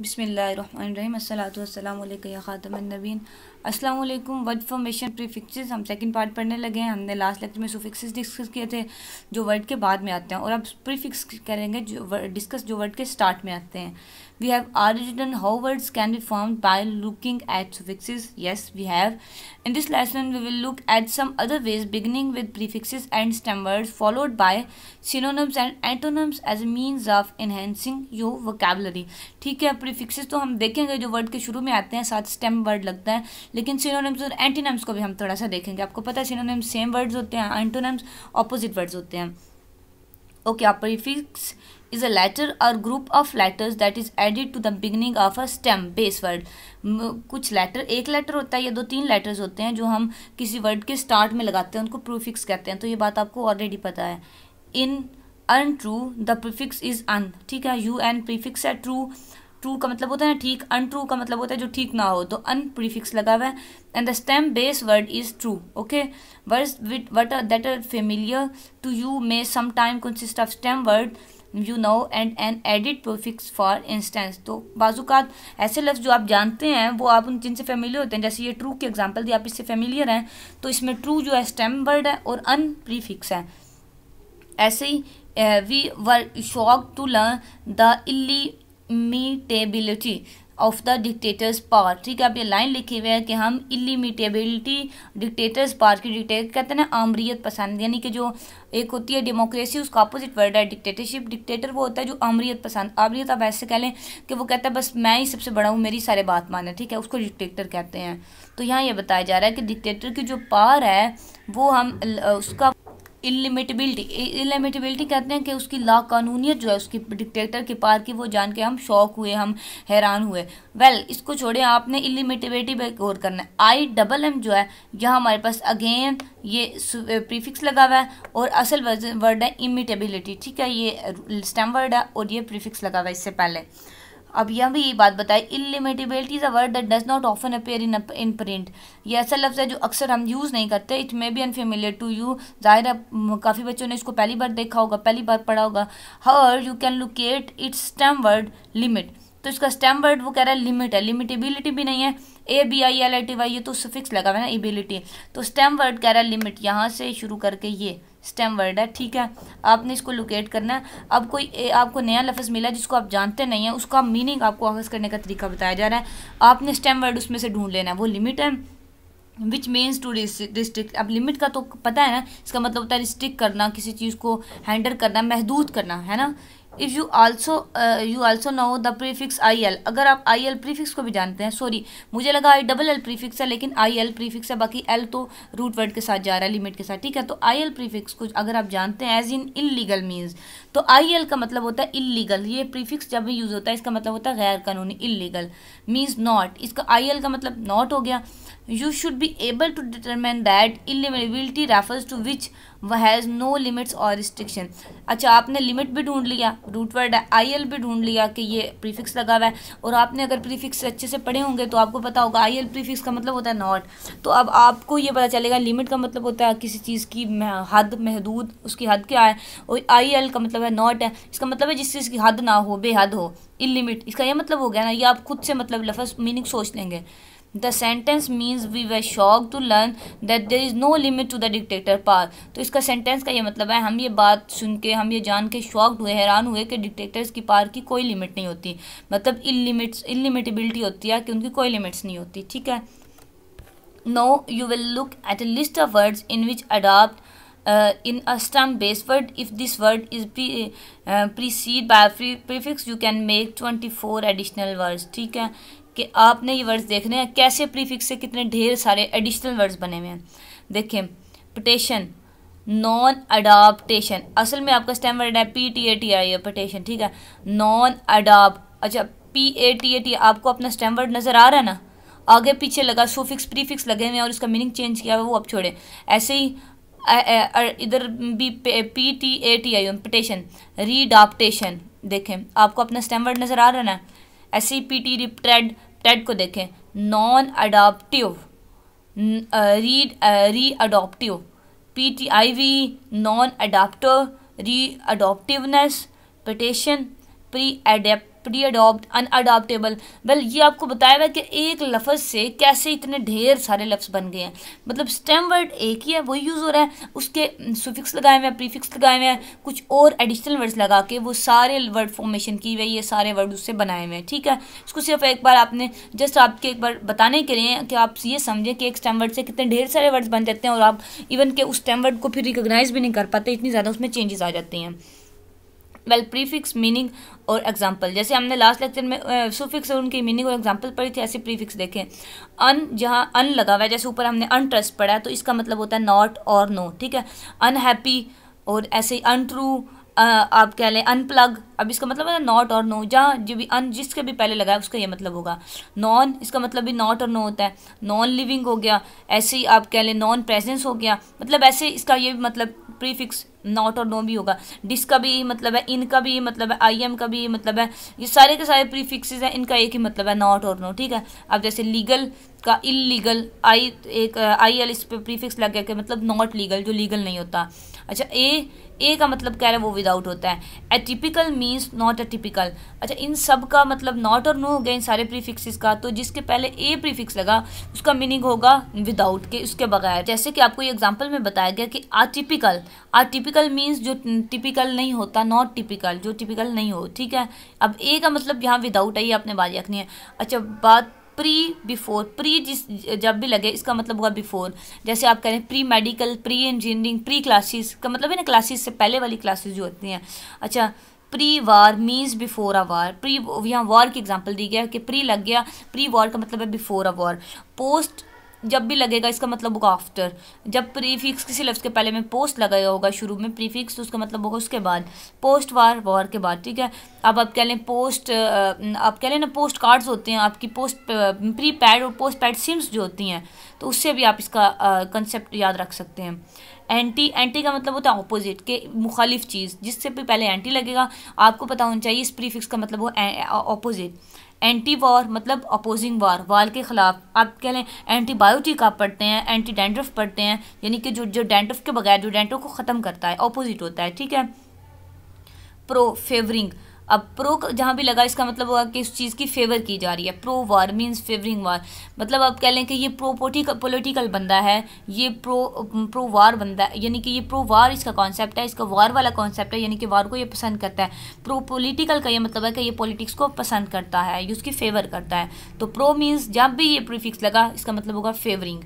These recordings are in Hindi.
बसमीम या ख़ातमनबीन वर्ड फॉर्मेशन प्रीफिक्सेस हम सेकंड पार्ट पढ़ने लगे हैं हमने लास्ट लेक्चर में सुफिक्सेस डिस्कस किए थे जो वर्ड के बाद में आते हैं और अब प्रीफिक्स करेंगे जो डिस्कस जो वर्ड के स्टार्ट में आते हैं we have origin done how words can be formed by looking at suffixes yes we have in this lesson we will look at some other ways beginning with prefixes and stem words followed by synonyms and antonyms as a means of enhancing your vocabulary theek hai prefixes to hum dekhenge jo word ke shuru mein aate hain sath stem word lagta hai lekin synonyms aur antonyms ko bhi hum thoda sa dekhenge aapko pata hai synonyms same words hote hain antonyms opposite words hote hain okay आप प्रीफिक्स इज़ अ लेटर और group of letters that is added to the beginning of a stem base word कुछ लेटर एक लेटर होता है या दो तीन लेटर्स होते हैं जो हम किसी वर्ड के स्टार्ट में लगाते हैं उनको प्रोफिक्स कहते हैं तो ये बात आपको ऑलरेडी पता है in untrue the prefix is un ठीक है यू एन प्रीफिक्स है ट्रू ट्रू का मतलब होता है ना ठीक अन ट्रू का मतलब होता है जो ठीक ना हो तो अन प्रीफिक्स लगा हुआ है and the stem base word is true okay word with what are that are familiar to you may समाइम consist of stem word you know and an added prefix for instance तो बाजूकात ऐसे लफ्ज़ जो आप जानते हैं वो आप उन जिनसे फेमिलियर होते हैं जैसे ये ट्रू की एग्जाम्पल दी आप इससे फेमिलियर हैं तो इसमें ट्रू जो है स्टेम वर्ड है और अन प्रीफिक्स है ऐसे ही we were shock to learn the illimitability of the dictator's power ठीक है आप ये लाइन लिखी हुई है कि हम इलिमिटेबिलिटी डिक्टेटर्स पावर की डिक्टेटर कहते हैं ना अमरीत पसंद यानी कि जो एक होती है डेमोक्रेसी उसका अपोजिट वर्ड है डिक्टेटरशिप डिक्टेटर वो होता है जो अमरीत पसंद आमरीत आप ऐसे कह लें कि वो कहता है बस मैं ही सबसे बड़ा हूँ मेरी सारे बात माने ठीक है उसको डिक्टेटर कहते हैं तो यहाँ ये बताया जा रहा है कि डिक्टेटर की जो पावर है वो हम उसका इनलिमिटेबिलिटी इनलिमिटेबिलिटी कहते हैं कि उसकी ला कानूनीत जो है उसकी डिक्टेटर के पार की वो जान के हम शौक हुए हम हैरान हुए वेल well, इसको छोड़े आपने इनलिमिटेबिलिटी पर गौर करना है आई डबल एम जो है यह हमारे पास अगेन ये प्रीफिक्स लगा हुआ है और असल वर्ड है इमिटेबिलिटी ठीक है ये स्टैम वर्ड है और ये प्रीफिक्स लगा हुआ है इससे पहले अब यहाँ भी यही बात बताई illimitability is a word that does not often appear in in print ये ऐसा लफ्ज़ है जो अक्सर हम यूज़ नहीं करते it may be unfamiliar to you ज़ाहिर है काफ़ी बच्चों ने इसको पहली बार देखा होगा पहली बार पढ़ा होगा here you can locate its stem word limit तो इसका स्टेम वर्ड वो कह रहा है लिमिट है लिमिटेबिलिटी भी नहीं है A B I L I T Y ये तो फिक्स लगा हुआ है ना एबिलिटी तो स्टेम वर्ड कह रहा है लिमिट यहाँ से शुरू करके ये स्टेम वर्ड है ठीक है आपने इसको लोकेट करना है अब कोई आपको नया लफ्ज़ मिला जिसको आप जानते नहीं हैं उसका मीनिंग आपको आगज़ करने का तरीका बताया जा रहा है आपने स्टेम वर्ड उसमें से ढूंढ लेना है वो लिमिट है विच मीन्स टू रिस्ट्रिक्ट अब लिमिट का तो पता है ना इसका मतलब होता है रिस्ट्रिक्ट करना किसी चीज़ को हैंडल करना महदूद करना है ना if you also you also know the prefix I L अगर आप आई एल प्रीफिक्स को भी जानते हैं सॉरी मुझे लगा आई डबल एल प्रीफिक्स है लेकिन आई एल प्रीफिक्स है बाकी एल तो रूट वर्ड के साथ जा रहा है लिमिट के साथ ठीक है तो आई एल प्रीफिक्स को अगर आप जानते हैं एज इन इलीगल मीन्स तो आई एल का मतलब होता है इलीगल ये प्रीफिक्स जब भी यूज़ होता है इसका मतलब होता है गैर कानूनी इलीगल मीन्स नॉट इसका आई एल का मतलब नॉट हो गया you should be able to determine that illimitability refers to which has no limits और रिस्ट्रिक्शन अच्छा आपने लिमिट भी ढूंढ लिया रूट वर्ड आई एल भी ढूंढ लिया कि ये प्रीफिक्स लगा हुआ है और आपने अगर प्रीफिक्स अच्छे से पढ़े होंगे तो आपको पता होगा आई एल प्रीफिक्स का मतलब होता है नॉट तो अब आपको ये पता चलेगा लिमिट का मतलब होता है किसी चीज़ की हद महदूद उसकी हद क्या है और आई एल का मतलब है नॉट है इसका मतलब है जिस चीज़ की हद ना हो बेहद हो इलिमिट इसका यह मतलब हो गया ना ये आप खुद से मतलब लफज मीनिंग सोच लेंगे the sentence means we were shock to learn that there is no limit to the dictator पार तो इसका सेंटेंस का ये मतलब है हम ये बात सुन के हम ये जान के शॉक्ड हुए हैरान हुए कि डिक्टेटर्स की पार की कोई लिमिट नहीं होती मतलब इन इलिमिटेबिलिटी होती है कि उनकी कोई लिमिट्स नहीं होती ठीक है no you will look at a list of words in which adapt in in a stem based word if this word is pre, uh, preceded by a prefix you can make ठीक है कि आपने ये वर्ड्स देखने हैं कैसे प्रीफिक्स से कितने ढेर सारे एडिशनल वर्ड्स बने हुए हैं देखें पटेशन नॉन अडाप्टेशन असल में आपका स्टेम वर्ड है P T A T I है पटेशन ठीक है नॉन अडाप अच्छा P A T A T आपको अपना स्टेम वर्ड नज़र आ रहा है ना आगे पीछे लगा सोफिक्स प्रीफिक्स लगे हुए हैं और उसका मीनिंग चेंज किया हुआ वो आप छोड़ें ऐसे ही इधर भी P T A T I पटेशन रीडाप्टेशन देखें आपको अपना स्टेम वर्ड नज़र आ रहा है ना ऐसे ही पी टी रिप्टेड टेड को देखें non adoptive re re adoptive P T I V non adaptive re adoptiveness पटेशन pre adapt pre adopt adoptable well ये आपको बताया हुआ कि एक लफ्ज़ से कैसे इतने ढेर सारे लफ्ज़ बन गए हैं मतलब स्टेम वर्ड एक ही है वही यूज़ हो रहा है उसके सुफिक्स लगाए हुए हैं प्रीफिक्स लगाए हुए हैं कुछ और एडिशनल वर्ड्स लगा के वो सारे वर्ड फॉर्मेशन की हुई ये सारे वर्ड उससे बनाए हुए हैं ठीक है इसको सिर्फ एक बार आपने जस्ट आपके एक बार बताने के लिए कि आप ये समझें कि एक स्टेम वर्ड से कितने ढेर सारे वर्ड्स बन जाते हैं और आप इवन के उस स्टेम वर्ड को फिर रिकोगनाइज भी नहीं कर पाते इतनी ज़्यादा उसमें चेंजेस आ जाते हैं वेल प्रीफिक्स मीनिंग और एग्जाम्पल जैसे हमने लास्ट लेक्चर में सुफिक्स और उनकी मीनिंग और एग्जाम्पल पढ़ी थी ऐसे प्रीफिक्स देखें अन जहाँ अन लगा हुआ है जैसे ऊपर हमने अनट्रस्ट पढ़ा है तो इसका मतलब होता है नॉट और नो ठीक है अनहैप्पी और ऐसे अनट्रू आप कह लें अनप्लग अब इसका मतलब है नॉट और नो जहाँ जो भी अन जिसके भी पहले लगा है उसका ये मतलब होगा नॉन इसका मतलब भी नॉट और नो होता है नॉन लिविंग हो गया ऐसे ही आप कह लें नॉन प्रेजेंस हो गया मतलब ऐसे इसका ये भी मतलब प्रीफिक्स नॉट और नो भी होगा डिस का भी मतलब है इन का भी मतलब है आई एम का भी मतलब है ये सारे के सारे प्रीफिक्सेस हैं इनका एक ही मतलब है नॉट और नो ठीक है अब जैसे लीगल का इलीगल आई एक आई एल इस पर प्रीफिक्स लग गया कि मतलब नॉट लीगल जो लीगल नहीं होता अच्छा ए ए का मतलब रहे हैं वो विदाउट होता है एटिपिकल मीन्स नॉट अटिपिकल अच्छा इन सब का मतलब नॉट और नो हो गया इन सारे प्रीफिक्सेस का तो जिसके पहले ए प्रीफिक्स लगा उसका मीनिंग होगा विदाउट के उसके बगैर जैसे कि आपको ये एग्जाम्पल में बताया गया कि आटिपिकल टिपिकल मीन्स जो टिपिकल नहीं होता नॉट टिपिकल जो टिपिकल नहीं हो ठीक है अब ए का मतलब यहाँ विदाउट है ये आपने बात रखनी है अच्छा बात प्री बिफोर प्री जिस जब भी लगे इसका मतलब हुआ बिफोर जैसे आप कह रहे हैं pre medical pre engineering pre classes का मतलब है ना क्लासेस से पहले वाली क्लासेस जो होती हैं अच्छा pre war means before a war pre यहाँ वार की एग्जांपल दी गया कि प्री लग गया प्री वार का मतलब है बिफोर अ वार पोस्ट जब भी लगेगा इसका मतलब होगा आफ्टर जब प्रीफिक्स किसी लफ्ज़ के पहले में पोस्ट लगाया होगा शुरू में प्रीफिक्स तो उसका मतलब होगा उसके बाद पोस्ट वार वार के बाद ठीक है अब आप कह लें पोस्ट आप कह लें ना पोस्ट कार्ड्स होते हैं आपकी पोस्ट प्री पैड और पोस्ट पैड सिम्स जो होती हैं तो उससे भी आप इसका कंसेप्ट याद रख सकते हैं एंटी एंटी का मतलब होता है ऑपोजिट के मुखालिफ चीज़ जिससे भी पहले एंटी लगेगा आपको पता होना चाहिए इस प्रीफिक्स का मतलब वो ऑपोजिट एंटी वॉर मतलब अपोजिंग वॉर वाल के ख़िलाफ़ आप कह लें एंटीबायोटिक आप पढ़ते हैं एंटी डेंड्रफ पढ़ते हैं यानी कि जो जो डेंड्रफ के बगैर जो डेंटो को ख़त्म करता है अपोजिट होता है ठीक है प्रो फेवरिंग अब प्रो जहाँ भी लगा इसका मतलब होगा कि उस चीज़ की फेवर की जा रही है pro war means favouring war मतलब आप कह लें कि ये प्रो पोलिटिकल बंदा है ये प्रो प्रो वार बंदा है यानी कि ये प्रो वार इसका कॉन्सेप्ट है इसका वार वाला कॉन्सेप्ट है यानी कि वार को ये पसंद करता है प्रो पोलिटिकल का ये मतलब है कि ये पॉलिटिक्स को पसंद करता है ये उसकी फेवर करता है तो प्रो मीन्स जब भी ये प्रीफिक्स लगा इसका मतलब होगा फेवरिंग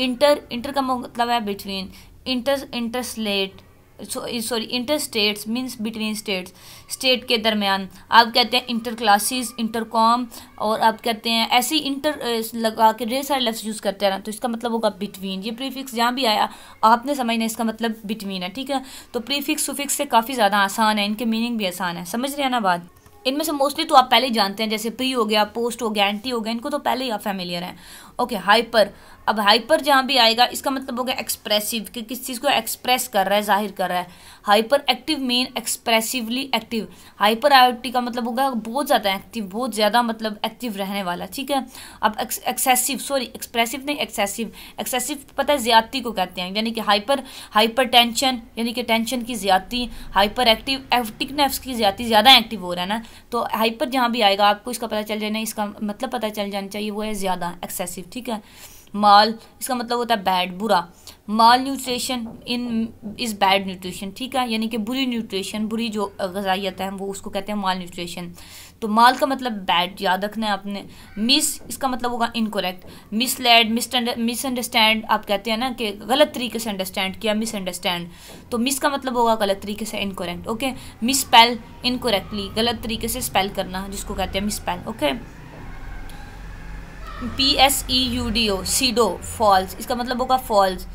इंटर इंटर का मतलब है between inter interstate sorry inter states means between states state के दरमियान आप कहते हैं इंटर क्लासेस इंटर कॉम और आप कहते हैं ऐसे इंटर लगा के ढेर सारे लफ्ज़ यूज़ करते रहना तो इसका मतलब होगा बिटवीन ये प्रीफिक्स जहाँ भी आया आपने समझना इसका मतलब बिटवीन है ठीक है तो प्रीफिक्स सुफिक्स से काफ़ी ज़्यादा आसान है इनके मीनिंग भी आसान है समझ रहे हैं ना बात इनमें से मोस्टली तो आप पहले ही जानते हैं जैसे प्री हो गया पोस्ट हो गया एंटी हो गया इनको तो पहले ही आप फैमिलियर हैं ओके हाइपर अब हाइपर जहाँ भी आएगा इसका मतलब हो गया एक्सप्रेसिव कि किस चीज़ को एक्सप्रेस कर रहा है जाहिर कर रहा है hyper active mean expressively active hyper आयोटी का मतलब होगा बहुत ज़्यादा एक्टिव बहुत ज़्यादा मतलब एक्टिव रहने वाला ठीक है अब एक्सेसिव सॉरी एक्सप्रेसिव नहीं एक्सेसिव एक्सेसिव पता है ज़्यादती को कहते हैं यानी कि हाइपर हाइपर टेंशन यानी कि टेंशन की ज़्यादती हाइपर एक्टिव एक्टिकनेस की ज़्यादा ज़्यादा एक्टिव हो रहा है ना तो हाइपर जहाँ भी आएगा आपको इसका पता चल जाना इसका मतलब पता चल जाना चाहिए वो है ज़्यादा एक्सेसिव ठीक है माल इसका मतलब होता है बैड बुरा mal nutrition in is bad nutrition ठीक है यानी कि बुरी न्यूट्रिशन बुरी जो गजाइत है वो उसको कहते हैं माल न्यूट्रिशन तो माल का मतलब बैड याद रखना है आपने मिस इसका मतलब होगा इनकोरेक्ट मिसलेड मिसअंडरस्टैंड आप कहते हैं ना कि गलत तरीके से अंडरस्टैंड किया मिसअंडरस्टैंड तो मिस का मतलब होगा गलत तरीके से इनकोरेक्ट ओके मिसपेल इनकोरेक्टली गलत तरीके से स्पेल करना जिसको कहते हैं misspell okay P S E U D O pseudo false इसका मतलब होगा false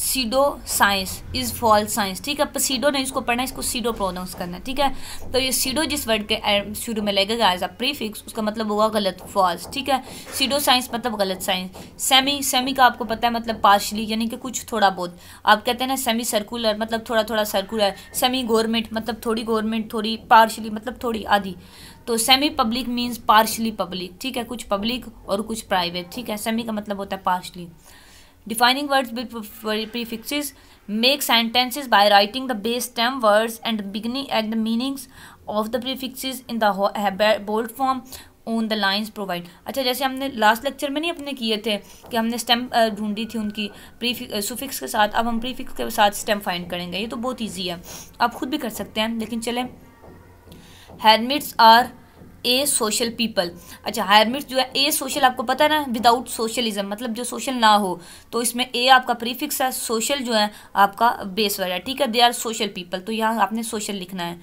pseudo science is false science ठीक है पर सीडो तो नहीं इसको पढ़ना है इसको सीडो प्रोनाउंस करना है ठीक है तो ये सीडो जिस वर्ड के शुरू में लगेगा एज अ प्रीफिक्स उसका मतलब होगा गलत फॉल्स ठीक है सीडो साइंस मतलब गलत साइंस सेमी सेमी का आपको पता है मतलब पार्शली यानी कि कुछ थोड़ा बहुत आप कहते हैं ना सेमी सर्कुलर मतलब थोड़ा थोड़ा सर्कुलर सेमी गवर्नमेंट मतलब थोड़ी गवर्नमेंट थोड़ी पार्शली मतलब थोड़ी आधी तो semi public means partially public ठीक है कुछ पब्लिक और कुछ प्राइवेट ठीक है सेमी का मतलब होता है partially Defining words with prefixes make sentences by writing the base stem words and the beginning and the meanings of the prefixes in the bold form on the lines provide अच्छा जैसे हमने लास्ट लेक्चर में नहीं अपने किए थे कि हमने स्टेम ढूंढी थी उनकी प्रीफिक्स सुफिक्स के साथ अब हम प्रीफिक्स के साथ स्टेम फाइंड करेंगे ये तो बहुत ईजी है आप खुद भी कर सकते हैं लेकिन चलें hermits are a social people अच्छा हायरमिट्स जो है ए सोशल आपको पता है ना विदाउट सोशलिज्म मतलब जो सोशल ना हो तो इसमें ए आपका प्रीफिक्स है सोशल जो है आपका बेस वर्ड है ठीक है दे आर सोशल पीपल तो यहाँ आपने सोशल लिखना है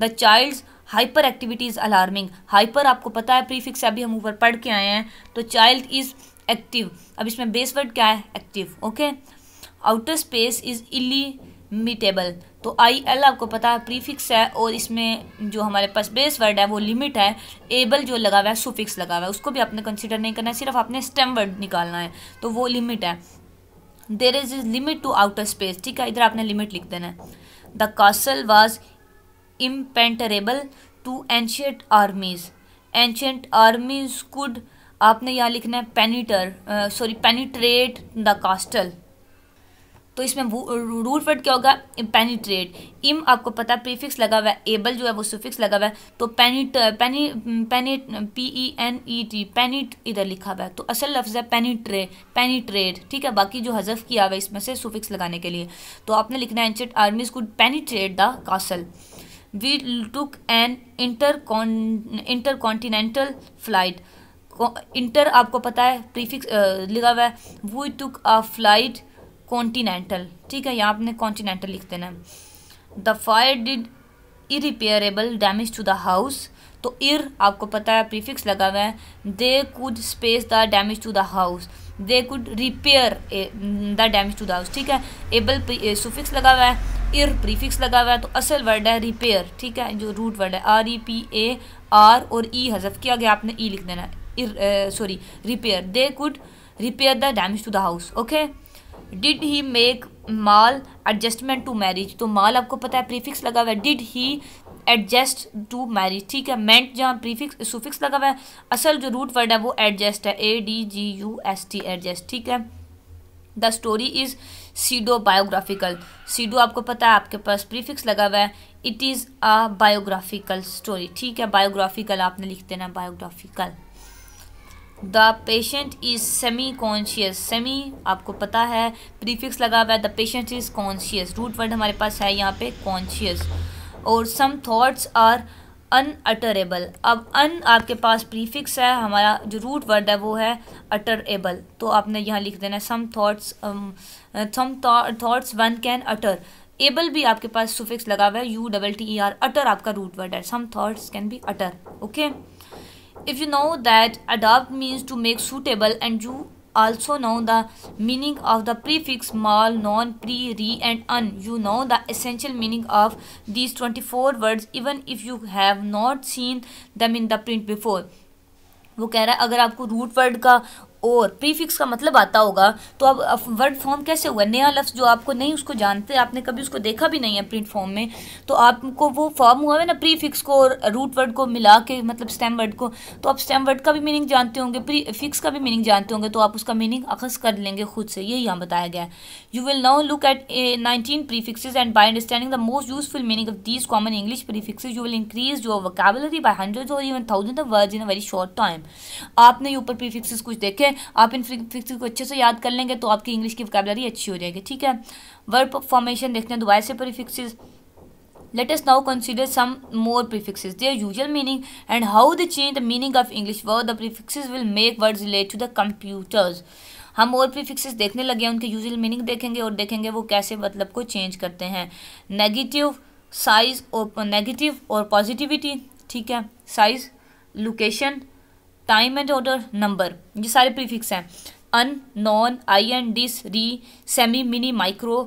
the child's hyper activity is alarming hyper आपको पता है प्रीफिक्स अभी हम ऊपर पढ़ के आए हैं तो चाइल्ड इज़ एक्टिव अब इसमें बेस वर्ड क्या है active okay outer space is illimitable तो आई एल आपको पता है प्रीफिक्स है और इसमें जो हमारे पास बेस वर्ड है वो लिमिट है एबल जो लगा हुआ है सुफिक्स लगा हुआ है उसको भी आपने कंसिडर नहीं करना है सिर्फ आपने स्टेम वर्ड निकालना है तो वो लिमिट है there is is limit to outer space ठीक है इधर आपने लिमिट लिख देना है the castle was impenetrable to ancient armies ancient armies could आपने यहाँ लिखना है पेनीटर सॉरी पेनीट्रेट द कास्टल तो इसमें रूट वर्ड क्या होगा पेनीट्रेट इम आपको पता है प्रीफिक्स लगा हुआ है एबल जो है वो सुफिक्स लगा हुआ है तो पेनीट पेनी पेनिट P E N E T पेनीट इधर लिखा हुआ है तो असल लफ्ज़ है पेनीट्रे पेनिट्रेट ठीक है बाकी जो हजफ किया हुआ है इसमें से सुफिक्स लगाने के लिए तो आपने लिखना है ancient armies could penetrate the castle we took an inter inter continental flight inter आपको पता है प्रीफिक्स लिखा हुआ है we took a flight continental ठीक है यहाँ आपने कॉन्टीनेंटल लिख देना है the fire did irreparable damage to the house तो इर आपको पता है प्रीफिक्स लगा हुआ है they could space the damage to the house they could repair the damage to the house ठीक है एबल सुफिक्स लगा हुआ है इर प्रीफिक्स लगा हुआ है तो असल वर्ड है रिपेयर ठीक है जो रूट वर्ड है R E P A R और ई e हजफ किया गया आपने ई e लिख देना है sorry repair they could repair the damage to the house okay did he make mal adjustment to marriage तो माल आपको पता है प्रीफिक्स लगा हुआ है did he adjust to marriage ठीक है मेंट जहाँ प्रीफिक्स सुफिक्स लगा हुआ है असल जो रूट वर्ड है वो एडजस्ट है A D J U S T adjust ठीक है the story is pseudo biographical pseudo आपको पता है आपके पास प्रीफिक्स लगा हुआ है it is a biographical story ठीक है बायोग्राफिकल आपने लिख देना biographical the patient is semi conscious semi आपको पता है प्रीफिक्स लगा हुआ है the patient is conscious root word हमारे पास है यहाँ पे कॉन्शियस और सम थॉट्स आर अनअटरेबल अब अन आपके पास प्रीफिक्स है हमारा जो रूट वर्ड है वो है अटरेबल तो आपने यहाँ लिख देना some thoughts some thoughts one can utter able भी आपके पास सुफिक्स लगा हुआ है U double T E R utter आपका रूट वर्ड है some thoughts can be utter okay if you know that adopt means to make suitable and you also know the meaning of the prefix mal non pre re and un you know the essential meaning of these 24 words even if you have not seen them in the print before वो कह रहा है अगर आपको रूट वर्ड का और प्रीफिक्स का मतलब आता होगा तो अब वर्ड फॉर्म कैसे हुआ नया लफ्ज़ जो आपको नहीं उसको जानते आपने कभी उसको देखा भी नहीं है प्रिंट फॉर्म में तो आपको वो फॉर्म हुआ है ना प्रीफिक्स को और रूट वर्ड को मिला के मतलब स्टेम वर्ड को तो आप स्टेम वर्ड का भी मीनिंग जानते होंगे प्रीफिक्स का भी मीनिंग जानते होंगे तो आप उसका मीनिंग अखज कर लेंगे खुद से ये यहाँ बताया गया है you will now look at nineteen prefix and by understanding the most useful meaning of these common English prefixes you will increase your vocabulary by hundred or even thousand word in a very short time आपने ऊपर प्रीफिक्स कुछ देखे है आप इन फिक्स को अच्छे से याद कर लेंगे तो आपकी इंग्लिश की वकाबलरी अच्छी हो जाएगी ठीक है वर्ब फॉर्मेशन देखते हैं दोबारा से prefixes let us now consider some more prefixes their usual meaning and how the change the meaning of English word the prefixes will make words relate to the computers हम और प्रीफिक्सेस देखने लगे हैं उनके यूजल मीनिंग देखेंगे और देखेंगे वो कैसे मतलब को चेंज करते हैं नेगेटिव साइज और नेगेटिव और पॉजिटिविटी ठीक है size location time and order number ये सारे प्रीफिक्स हैं un non I and dis re semi mini micro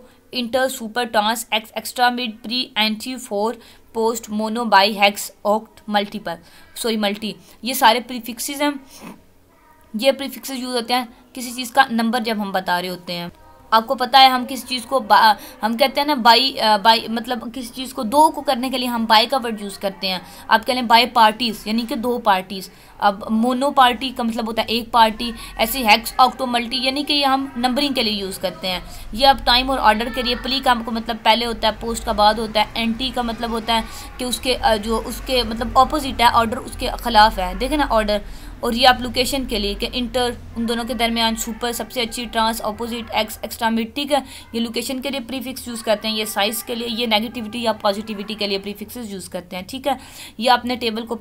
inter super trans ex extra mid pre anti fore post mono bi hex oct multiple sorry multi ये सारे प्रीफिक्सेस हैं ये प्रीफिक्सेस यूज़ होते हैं किसी चीज़ का नंबर जब हम बता रहे होते हैं आपको पता है हम किस चीज़ को हम कहते हैं ना बाई बाई uh, मतलब किस चीज़ को दो को करने के लिए हम बाई का वर्ड यूज़ करते हैं आप कह लें बाई पार्टीज़ यानी कि दो पार्टीज़ अब मोनो पार्टी का मतलब होता है एक पार्टी ऐसी हैक्स ऑक्टो मल्टी यानी कि ये हम नंबरिंग के लिए यूज़ करते हैं ये अब टाइम और ऑर्डर के लिए प्ली का आपको मतलब पहले होता है पोस्ट का बाद होता है एंटी का मतलब होता है कि उसके uh, जो उसके मतलब ऑपोजिट है ऑर्डर उसके ख़िलाफ़ है देखें ना ऑर्डर और ये एप्लीकेशन के लिए कि इंटर उन दोनों के दरमियान सुपर सबसे अच्छी ट्रांस अपोजिट एक्स एक्स्ट्रा ठीक है ये लोकेशन के लिए प्रीफिक्स यूज़ करते हैं ये साइज़ के लिए ये नेगेटिविटी या पॉजिटिविटी के लिए प्रीफिक्स यूज़ करते हैं ठीक है ये आपने टेबल को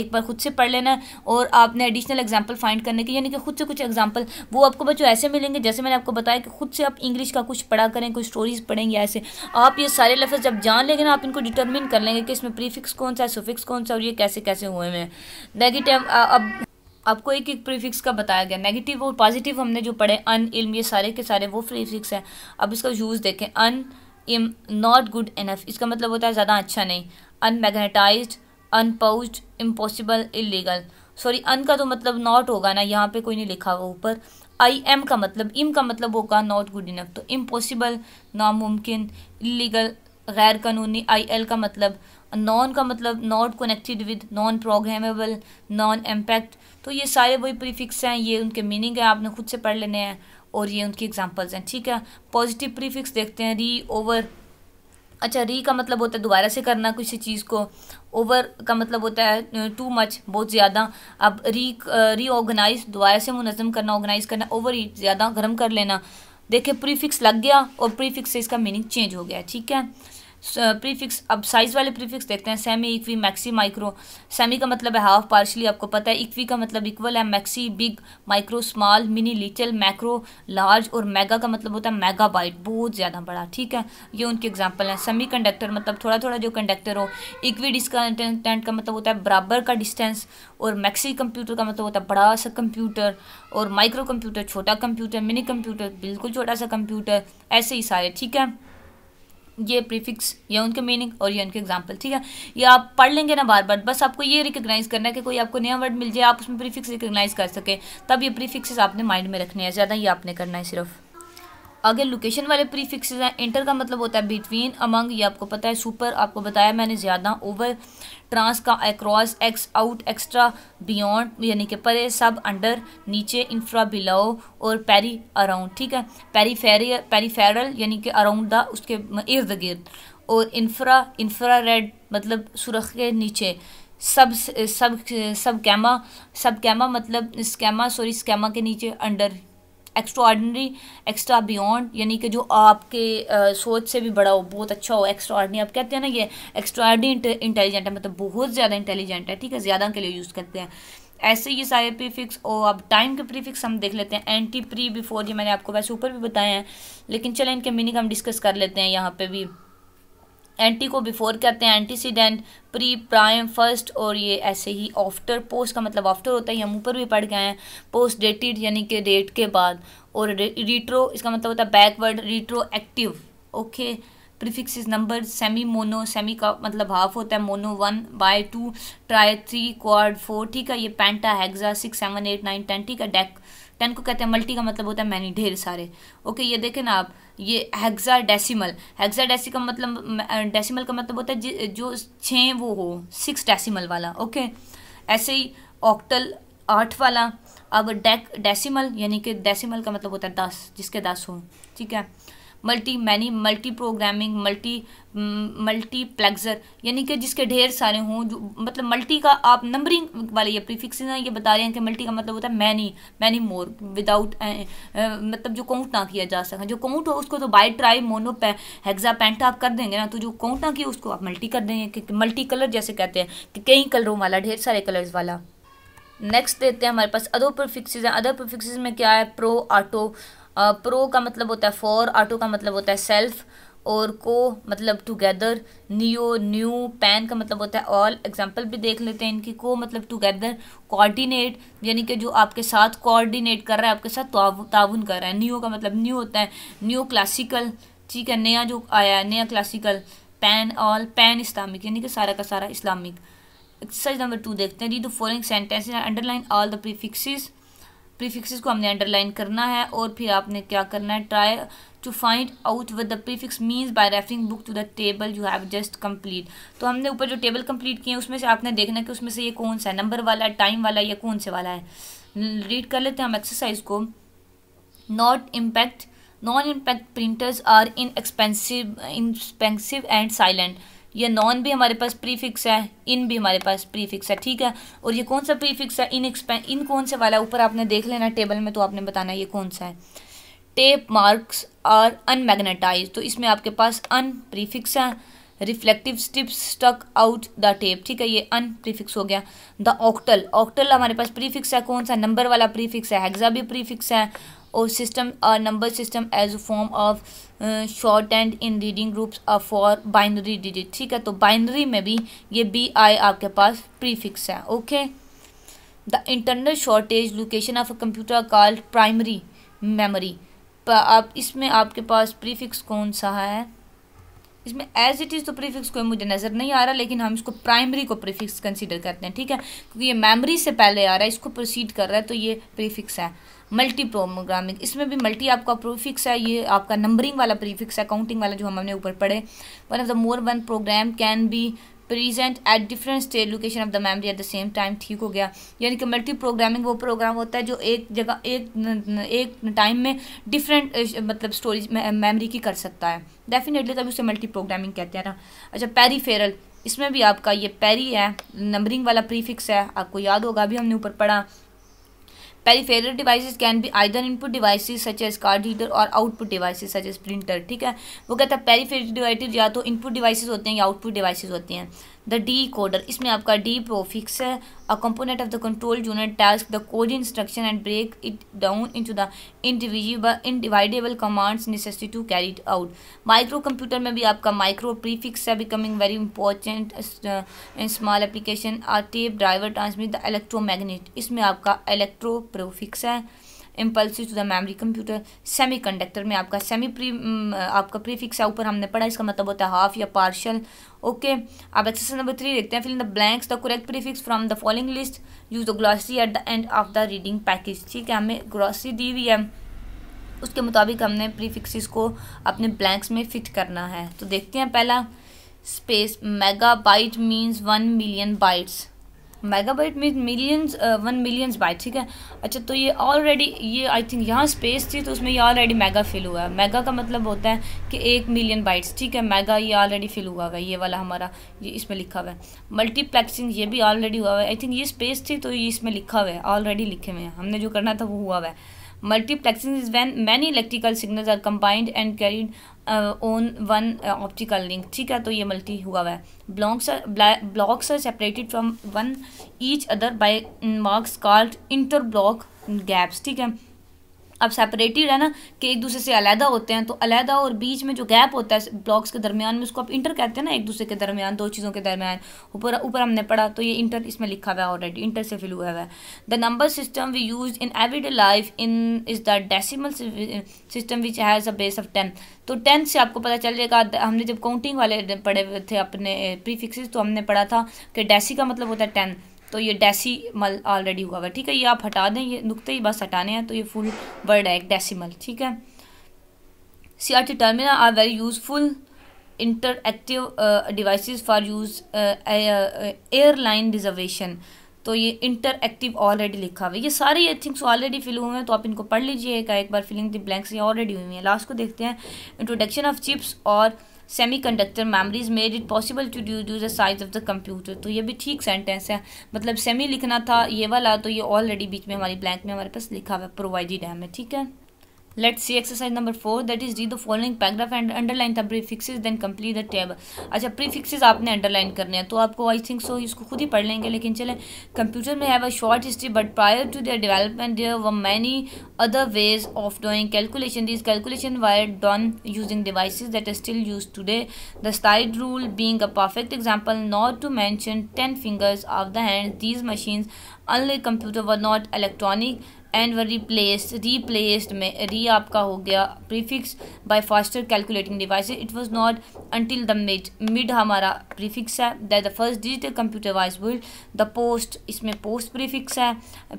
एक बार खुद से पढ़ लेना है और आपने एडिशनल एग्जाम्पल फाइंड करने के यानी कि खुद से कुछ एग्जाम्पल वो आपको बच्चों ऐसे मिलेंगे जैसे मैंने आपको बताया कि खुद से आप इंग्लिश का कुछ पढ़ा करें कुछ स्टोरीज़ पढ़ेंगे ऐसे आप ये सारे लफ्ज़ जब जान लेंगे ना आप इनको डिटर्मिन कर लेंगे कि इसमें प्रीफिक्स कौन सा है सुफिक्स कौन सा और ये कैसे कैसे हुए हैं नेगेटिव अब आपको एक एक प्रीफिक्स का बताया गया नेगेटिव और पॉजिटिव हमने जो पढ़े अन इल्म ये सारे के सारे वो प्रीफिक्स हैं अब इसका यूज़ देखें अन इम नॉट गुड इनफ इसका मतलब होता है ज़्यादा अच्छा नहीं magnetise unpause impossible illegal sorry un का तो मतलब नॉट होगा ना यहाँ पे कोई नहीं लिखा हुआ ऊपर आई एम का मतलब इम का मतलब होगा नॉट गुड इनफ तो इम्पॉसिबल नामुमकिन इलीगल गैर कानूनी आई एल का मतलब नॉन का मतलब not connected with non programmable non impact तो ये सारे वही प्रीफिक्स हैं ये उनके मीनिंग है आपने खुद से पढ़ लेने हैं और ये उनकी एग्जाम्पल्स हैं ठीक है पॉजिटिव प्रीफिक्स देखते हैं री ओवर अच्छा री का मतलब होता है दोबारा से करना किसी चीज़ को ओवर का मतलब होता है टू मच बहुत ज़्यादा अब री रीऑर्गेनाइज दोबारा से मुनज़म करना ऑर्गेनाइज करना ओवर ही ज़्यादा गर्म कर लेना देखिए प्रीफिक्स लग गया और प्रीफिक्स से इसका मीनिंग चेंज हो गया ठीक है प्रीफिक्स अब साइज़ वाले प्रीफिक्स देखते हैं semi equi maxi micro semi का मतलब है हाफ पार्शली आपको पता है इक्वी का मतलब इक्वल है maxi big micro small mini little macro large और मेगा का मतलब होता है मेगा बाइट बहुत ज़्यादा बड़ा ठीक है ये उनके एग्जाम्पल हैं सेमी कंडक्टर मतलब थोड़ा थोड़ा जो कंडक्टर हो इक्वी डिस्कटेंट का मतलब होता है बराबर का डिस्टेंस और मैक्सी कंप्यूटर का मतलब होता है बड़ा सा कंप्यूटर और माइक्रो कंप्यूटर छोटा कंप्यूटर मिनी कंप्यूटर बिल्कुल छोटा सा कंप्यूटर ऐसे ही सारे ठीक है ये प्रीफिक्स या उनके मीनिंग और ये उनके एग्जाम्पल ठीक है ये आप पढ़ लेंगे ना बार बार बस आपको ये रिकग्नाइज करना है कि कोई आपको नया वर्ड मिल जाए आप उसमें प्रीफिक्स रिकग्नाइज कर सके तब ये प्रीफिक्सेस आपने माइंड में रखने हैं ज़्यादा ये आपने करना है सिर्फ आगे लोकेशन वाले प्रीफिक्स हैं इंटर का मतलब होता है बिटवीन अमंग ये आपको पता है सुपर आपको बताया मैंने ज़्यादा ओवर ट्रांस का across ex out extra beyond यानी कि परे सब अंडर नीचे इंफ्रा बिलाओ और पैरी अराउंड ठीक है पैरी फेरियर यानी कि अराउंड द उसके इर्द गिर्द और इंफ्रा इंफ्रा रेड मतलब सुरख के नीचे सब सब सब कैमा सब कैमा मतलब स्कैमा सॉरी स्कैमा के नीचे under extra ordinary extra beyond यानी कि जो आपके आ, सोच से भी बड़ा हो बहुत अच्छा हो एक्स्ट्रा ऑर्डनरी आप कहते हैं ना ये एक्स्ट्रा ऑर्डनरी इंटेलिजेंट है मतलब बहुत ज़्यादा इंटेलिजेंट है ठीक है ज़्यादा के लिए यूज़ करते हैं ऐसे ये सारे प्रीफिक्स और अब टाइम के प्रीफिक्स हम देख लेते हैं एंटी प्री बिफोर ये मैंने आपको वैसे ऊपर भी बताए हैं लेकिन चलें इनके मीनिंग हम डिस्कस कर लेते हैं यहाँ पर भी एंटी को बिफोर कहते हैं एंटीसीडेंट प्री प्राइम फर्स्ट और ये ऐसे ही आफ्टर पोस्ट का मतलब आफ्टर होता है हम ऊपर भी पढ़ गए हैं पोस्ट डेटेड यानी कि डेट के बाद और रिट्रो इसका मतलब होता है backward retro active okay prefix number semi mono semi का मतलब हाफ होता है mono one bi two tri three quad four ठीक है ये penta hexa six seven eight nine ten ठीक है डेक टेन को कहते हैं मल्टी का मतलब होता है मैनी ढेर सारे ओके ये देखें ना आप ये हेक्सा डेसीमल हेक्सा डेसी का मतलब डेसीमल का मतलब होता है जो छः वो हो सिक्स डेसीमल वाला ओके ऐसे ही ऑक्टल आठ वाला अब डेक डेसीमल यानी कि डेसीमल का मतलब होता है दस जिसके दस हो ठीक है multi many multi programming multi multiplexer यानी कि जिसके ढेर सारे हों जो मतलब मल्टी का आप नंबरिंग वाले ये प्रीफिक्स ना ये बता रहे हैं कि मल्टी का मतलब होता है मैनी मैनी मोर विदाउट मतलब जो काउंट ना किया जा सका जो काउंट हो उसको तो बाई ट्राई मोनो पे, हेक्सा पेंट आप कर देंगे ना तो जो काउंट ना किया उसको आप मल्टी कर देंगे क्योंकि मल्टी कलर जैसे कहते हैं कि कई कलरों वाला ढेर सारे कलर्स वाला नेक्स्ट देते हैं हमारे पास अदर प्रीफिक्सेज हैं अदर प्रीफिक्सेज में क्या है प्रो ऑटो प्रो का मतलब होता है फॉर ऑटो का मतलब होता है सेल्फ और को मतलब टुगेदर नियो न्यू पैन का मतलब होता है ऑल एग्जांपल भी देख लेते हैं इनकी को मतलब टुगेदर कोऑर्डिनेट यानी कि जो आपके साथ कोऑर्डिनेट कर रहा है आपके साथ ताउन कर रहा है न्यू का मतलब न्यू होता है न्यू क्लासिकल ठीक है नया जो आया है नया classical pan all pan Islamic यानी कि सारा का सारा इस्लामिक एक्सरसाइज नंबर टू देखते हैं read the following sentence underline all the prefixes prefixes को हमने अंडरलाइन करना है और फिर आपने क्या करना है try to find out with the prefix means by referring book to the table you have just complete तो हमने ऊपर जो टेबल कंप्लीट किए हैं उसमें से आपने देखना कि उसमें से ये कौन सा है नंबर वाला है टाइम वाला है या कौन से वाला है रीड कर लेते हैं हम एक्सरसाइज को not impact non impact printers are in expensive expensive and silent ये नॉन भी हमारे पास प्रीफिक्स है इन भी हमारे पास प्रीफिक्स है ठीक है और ये कौन सा प्रीफिक्स है इन एक्सपें इन कौन से वाला ऊपर आपने देख लेना टेबल में तो आपने बताना ये कौन सा है टेप मार्क्स आर अनमैग्नेटाइज तो इसमें आपके पास अन प्रीफिक्स है reflective strips stuck out the tape ठीक है ये अन प्रीफिक्स हो गया द ऑक्टल ऑक्टल हमारे पास प्रीफिक्स है कौन सा नंबर वाला प्रीफिक्स है हेग्जा भी प्रीफिक्स है और system number system as form of short and in reading groups are for binary digit ठीक है तो बाइनरी में भी ये बी आई आपके पास प्रीफिक्स है okay the internal shortage location of a computer call primary memory आप इसमें आपके पास प्रीफिक्स कौन सा है इसमें एज इट इज़ तो प्रीफिक्स कोई मुझे नज़र नहीं आ रहा लेकिन हम इसको प्राइमरी को प्रीफिक्स कंसीडर करते हैं ठीक है क्योंकि ये मेमोरी से पहले आ रहा है इसको प्रोसीड कर रहा है तो ये प्रीफिक्स है मल्टी प्रोग्रामिंग इसमें भी मल्टी आपका प्रीफिक्स है ये आपका नंबरिंग वाला प्रीफिक्स है काउंटिंग वाला जो हम हमने ऊपर पढ़े one of the more one program can be present at different state location of the memory at the same time ठीक हो गया यानी कि मल्टी प्रोग्रामिंग वो प्रोग्राम होता है जो एक जगह एक एक टाइम में डिफरेंट मतलब स्टोरेज मेमोरी की कर सकता है डेफिनेटली तभी उसे मल्टी प्रोग्रामिंग कहते हैं ना अच्छा पेरीफेरल इसमें भी आपका ये पेरी है नंबरिंग वाला प्रीफिक्स है आपको याद होगा अभी हमने ऊपर पढ़ा peripheral devices can be either input devices such as card reader or output devices such as printer ठीक है वो कहता है पेरीफेरल डिवाइसेज या तो इनपुट डिवाइसेज होते हैं या आउटपुट डिवाइस होते हैं द डी कोडर इसमें आपका डी प्रोफिक्स है a component of the control unit task the code instruction and break it down into the individual indivisible commands necessity to carry it out micro computer में भी आपका माइक्रो प्रीफिक्स है becoming very important in small application are tape driver transmit the electromagnet इसमें आपका इलेक्ट्रो प्रोफिक्स है impulsive to the memory computer semi conductor में आपका सेमी प्री mm, आपका प्रीफिक्स है ऊपर हमने पढ़ा इसका मतलब होता है हाफ या पार्शल ओके अब एक्सरसाइज नंबर थ्री देखते हैं fill in the blanks the correct prefix from the following list use the glossary at the end of the reading package ठीक है हमें ग्लॉसरी दी हुई है उसके मुताबिक हमने प्रीफिक्सिस को अपने ब्लैंक्स में फिट करना है तो देखते हैं पहला space mega byte means one million bytes megabyte mean millions one millions byte ठीक है अच्छा तो ये ऑलरेडी ये आई थिंक यहाँ स्पेस थी तो उसमें ये ऑलरेडी मेगा फिल हुआ है मेगा का मतलब होता है कि एक मिलियन बाइट्स ठीक है मेगा ये ऑलरेडी फिल हुआ हुआ ये वाला हमारा ये इसमें लिखा हुआ है मल्टीप्लेक्सिंग ये भी ऑलरेडी हुआ हुआ है आई थिंक ये स्पेस थी तो ये इसमें लिखा हुआ है ऑलरेडी लिखे हुए हैं हमने जो करना था वो हुआ हुआ है multiplexing is when many electrical signal are combined and carried on one optical link ठीक है तो ये मल्टी हुआ हुआ है blocks blocks are separated from one each other by marks called inter block gaps ठीक है अब सेपरेटेड है ना कि एक दूसरे से अलहदा होते हैं तो अलहदा और बीच में जो गैप होता है ब्लॉक्स के दरमियान में उसको आप इंटर कहते हैं ना एक दूसरे के दरमियान दो चीज़ों के दरमियान ऊपर ऊपर हमने पढ़ा तो ये इंटर इसमें लिखा हुआ है ऑलरेडी इंटर से फिल हुआ है the number system we use in every day life in is the decimal system which has a base of ten तो टेंथ से आपको पता चल जाएगा हमने जब काउंटिंग वाले पढ़े थे अपने प्रीफिक्सेस तो हमने पढ़ा था कि डेसी का मतलब होता है टेंथ तो ये मल ऑलरेडी हुआ हुआ ठीक है ये आप हटा दें ये नुकते ही बस हटाने हैं तो ये फुल वर्ड है एक मल ठीक है C R T terminal are very useful interactive devices for use airline reservation तो ये इंटर एक्टिव ऑलरेडी लिखा हुआ है ये सारी आई थिंक्स ऑलरेडी फिल हुए हैं तो आप इनको पढ़ लीजिएगा एक बार फिलिंग द ब्लैंक्स ये ऑलरेडी हुई हैं लास्ट को देखते हैं इंट्रोडक्शन ऑफ चिप्स और semiconductor memories made it possible to reduce the size of the computer तो ये भी ठीक सेंटेंस है मतलब सेमी लिखना था ये वाला तो ये ऑलरेडी बीच में हमारी ब्लैंक में हमारे पास लिखा हुआ प्रोवाइडेड है हमें ठीक है let's see exercise number four that is D the following paragraph and underline the prefixes then complete the table अच्छा प्रीफिक्सेस आपने अंडरलाइन करने हैं तो आपको आई थिंक सो इसको खुद ही पढ़ लेंगे लेकिन चले कंप्यूटर में have a short history but prior to their development there were many other ways of doing calculation this calculation were done using devices that are still use today the slide rule being a perfect example not to mention ten fingers of the hand these machines unlike computer were not electronic and were replace replaced में री आपका हो गया prefix by faster calculating device it was not until the mid mid हमारा प्रीफिक्स है that the first digital computer was built the post इसमें पोस्ट प्रीफिक्स है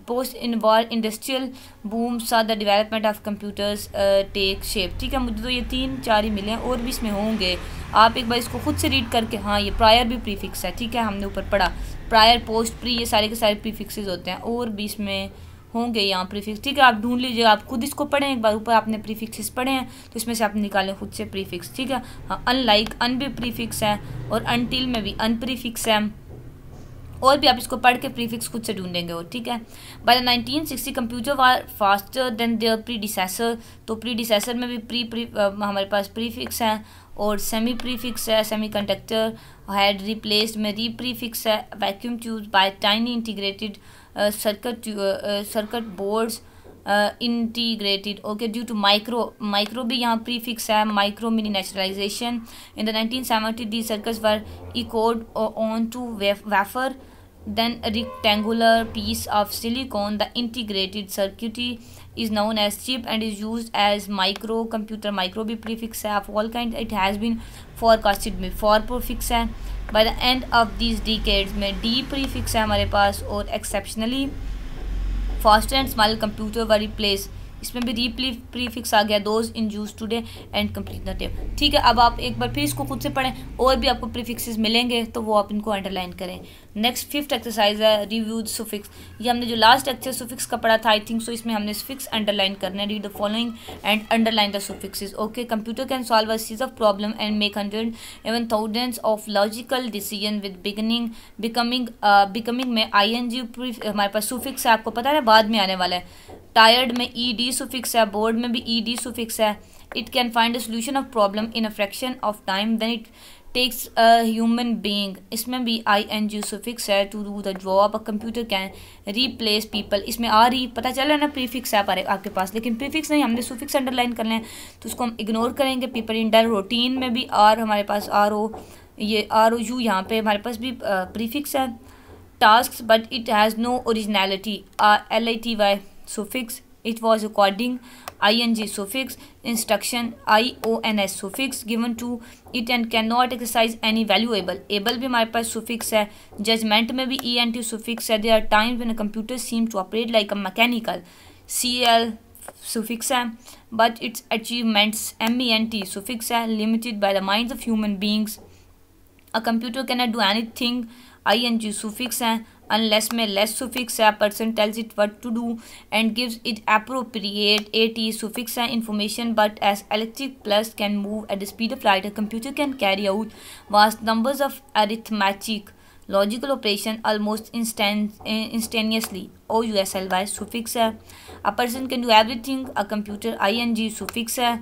post involve industrial boom saw the development of computers take shape ठीक है मुझे तो ये तीन चार ही मिले हैं और भी इसमें होंगे आप एक बार इसको खुद से रीड करके हाँ ये प्रायर भी प्रीफिक्स है ठीक है हमने ऊपर पढ़ा प्रायर पोस्ट प्री ये सारे के सारे प्रीफिक्सेस होते हैं और भी इसमें होंगे यहाँ प्रीफिक्स ठीक है आप ढूंढ लीजिए आप खुद इसको पढ़ें एक बार ऊपर आपने प्रीफिक्सेस पढ़े हैं तो इसमें से आप निकालें खुद से प्रीफिक्स ठीक है अनलाइक हाँ, अन भी प्रीफिक्स है और अनटिल में भी अन प्रीफिक्स है और भी आप इसको पढ़ के प्रीफिक्स खुद से ढूंढेंगे और ठीक है by the nineteen sixty computer were faster than their predecessor तो प्रीडिसेसर में भी प्री प्री हमारे पास प्रीफिक्स हैं और सेमी प्रीफिक्स है सेमी कंडक्टर हैड रिप्लेस में री प्रीफिक्स है vacuum tube by tiny integrated circuit circuit boards integrated okay due to micro micro भी यहाँ प्रीफिक्स है micro mini naturalization in the nineteen seventy the circus were echoed on to wafer then rectangular piece of silicon the integrated circuit is known as chip and is use as micro computer micro भी प्रीफिक्स है of all kind it has been for costed में फॉर प्रोफिक्स है by the end of this decades में डी प्रीफिक्स है हमारे पास और exceptionally fast and small computer वाली प्लेस इसमें भी डी प्रीफिक्स आ गया those in use today and complete the tape ठीक है अब आप एक बार फिर इसको खुद से पढ़ें और भी आपको प्रीफिक्सेस मिलेंगे तो वो आप इनको अंडरलाइन करें नेक्स्ट फिफ्थ एक्सरसाइज है रिव्यू सुफिक्स ये हमने जो लास्ट लेक्चर सुफिक्स का पढ़ा था आई थिंक सो इसमें हमने सुफिक्स अंडरलाइन करना है read the following and underline the suffixes okay computer can solve a सीज of problem and make hundred even thousands of logical decision with beginning becoming becoming में आई एन जी हमारे पास सुफिक्स है आपको पता है बाद में आने वाला है टायर्ड में ई डी सुफिक्स है बोर्ड में भी ई डी सुफिक्स है it can find a solution of problem in a fraction of time than it takes a human being इसमें भी आई एन जी सुफिक्स है to do the job a computer can replace people इसमें आ रही पता चल चला ना प्रीफिक्स है हमारे आपके पास लेकिन प्रीफिक्स नहीं हमने सुफिक्स अंडरलाइन कर लें तो उसको हम इग्नोर करेंगे पीपल इन डर रूटीन में भी आर हमारे पास आर ओ ये आर ओ यू यहाँ पे हमारे पास भी प्रीफिक्स है task but it has no R L I T Y suffix It was according ing suffix instruction ions suffix given to it and cannot exercise any valuable able able my हमारे suffix judgment में be ent suffix there are times when a computer seems to operate like a mechanical cl suffix but its achievements ment suffix है limited by the minds of human beings a computer cannot do anything ing suffix है unless my less suffix a person tells it what to do and gives it appropriate at suffix a information but as electric plus can move at the speed of light a computer can carry out vast numbers of arithmetic logical operations almost instant eh, instantaneously o u s l y suffix a a person can do everything a computer ing suffix a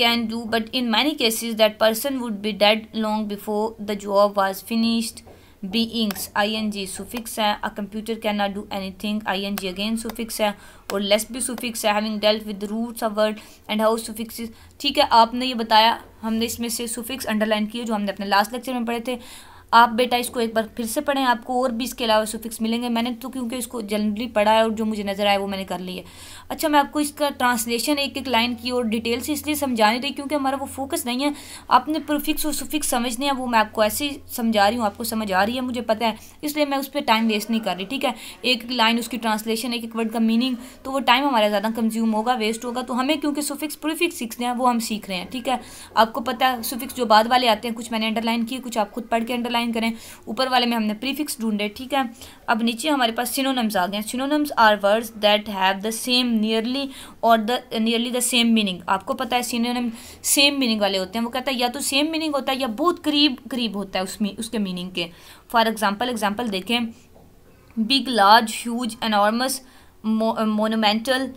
can do but in many cases that person would be dead long before the job was finished beings ING suffix है a computer can not do anything ING again suffix है और लेस भी सुफिक्स है having dealt with roots of word and how suffix ठीक है आपने ये बताया हमने इसमें से सुफिक्स अंडरलाइन किए जो हमने अपने लास्ट लेक्चर में पढ़े थे आप बेटा इसको एक बार फिर से पढ़ें आपको और भी इसके अलावा सुफिक्स मिलेंगे मैंने तो क्योंकि इसको जनरली पढ़ा है और जो मुझे नज़र आया वो मैंने कर ली है अच्छा मैं आपको इसका ट्रांसलेशन एक एक लाइन की और डिटेल से इसलिए समझाने रही क्योंकि हमारा वो फोकस नहीं है आपने प्रोफिक्स और सुफिक्स समझने हैं वो मैं आपको ऐसे ही समझा रही हूँ आपको समझ आ रही है मुझे पता है इसलिए मैं उस पर टाइम वेस्ट नहीं कर रही ठीक है एक एक लाइन उसकी ट्रांसलेशन एक एक वर्ड का मीनिंग तो वो टाइम हमारा ज़्यादा कंज्यूम होगा वेस्ट होगा तो हमें क्योंकि सुफिक्स प्रीफिक्स सीखने हैं वो हम सीख रहे हैं ठीक है आपको पता है सुफिक्स जो बाद वाले आते हैं कुछ मैंने अंडरलाइन किए कुछ आप खुद पढ़ के अंडरलाइन करें ऊपर वाले में हमने प्रीफिक्स ढूंढे ठीक है अब नीचे हमारे पास सिनोनम्स आ गए synonyms are words that have the same nearly और the nearly the same meaning आपको पता है सीनियम सेम मीनिंग वाले होते हैं वो कहता है या तो सेम मीनिंग होता है या बहुत करीब करीब होता है उसमें उसके मीनिंग के फॉर एग्जाम्पल एग्जाम्पल देखें big large huge enormous monumental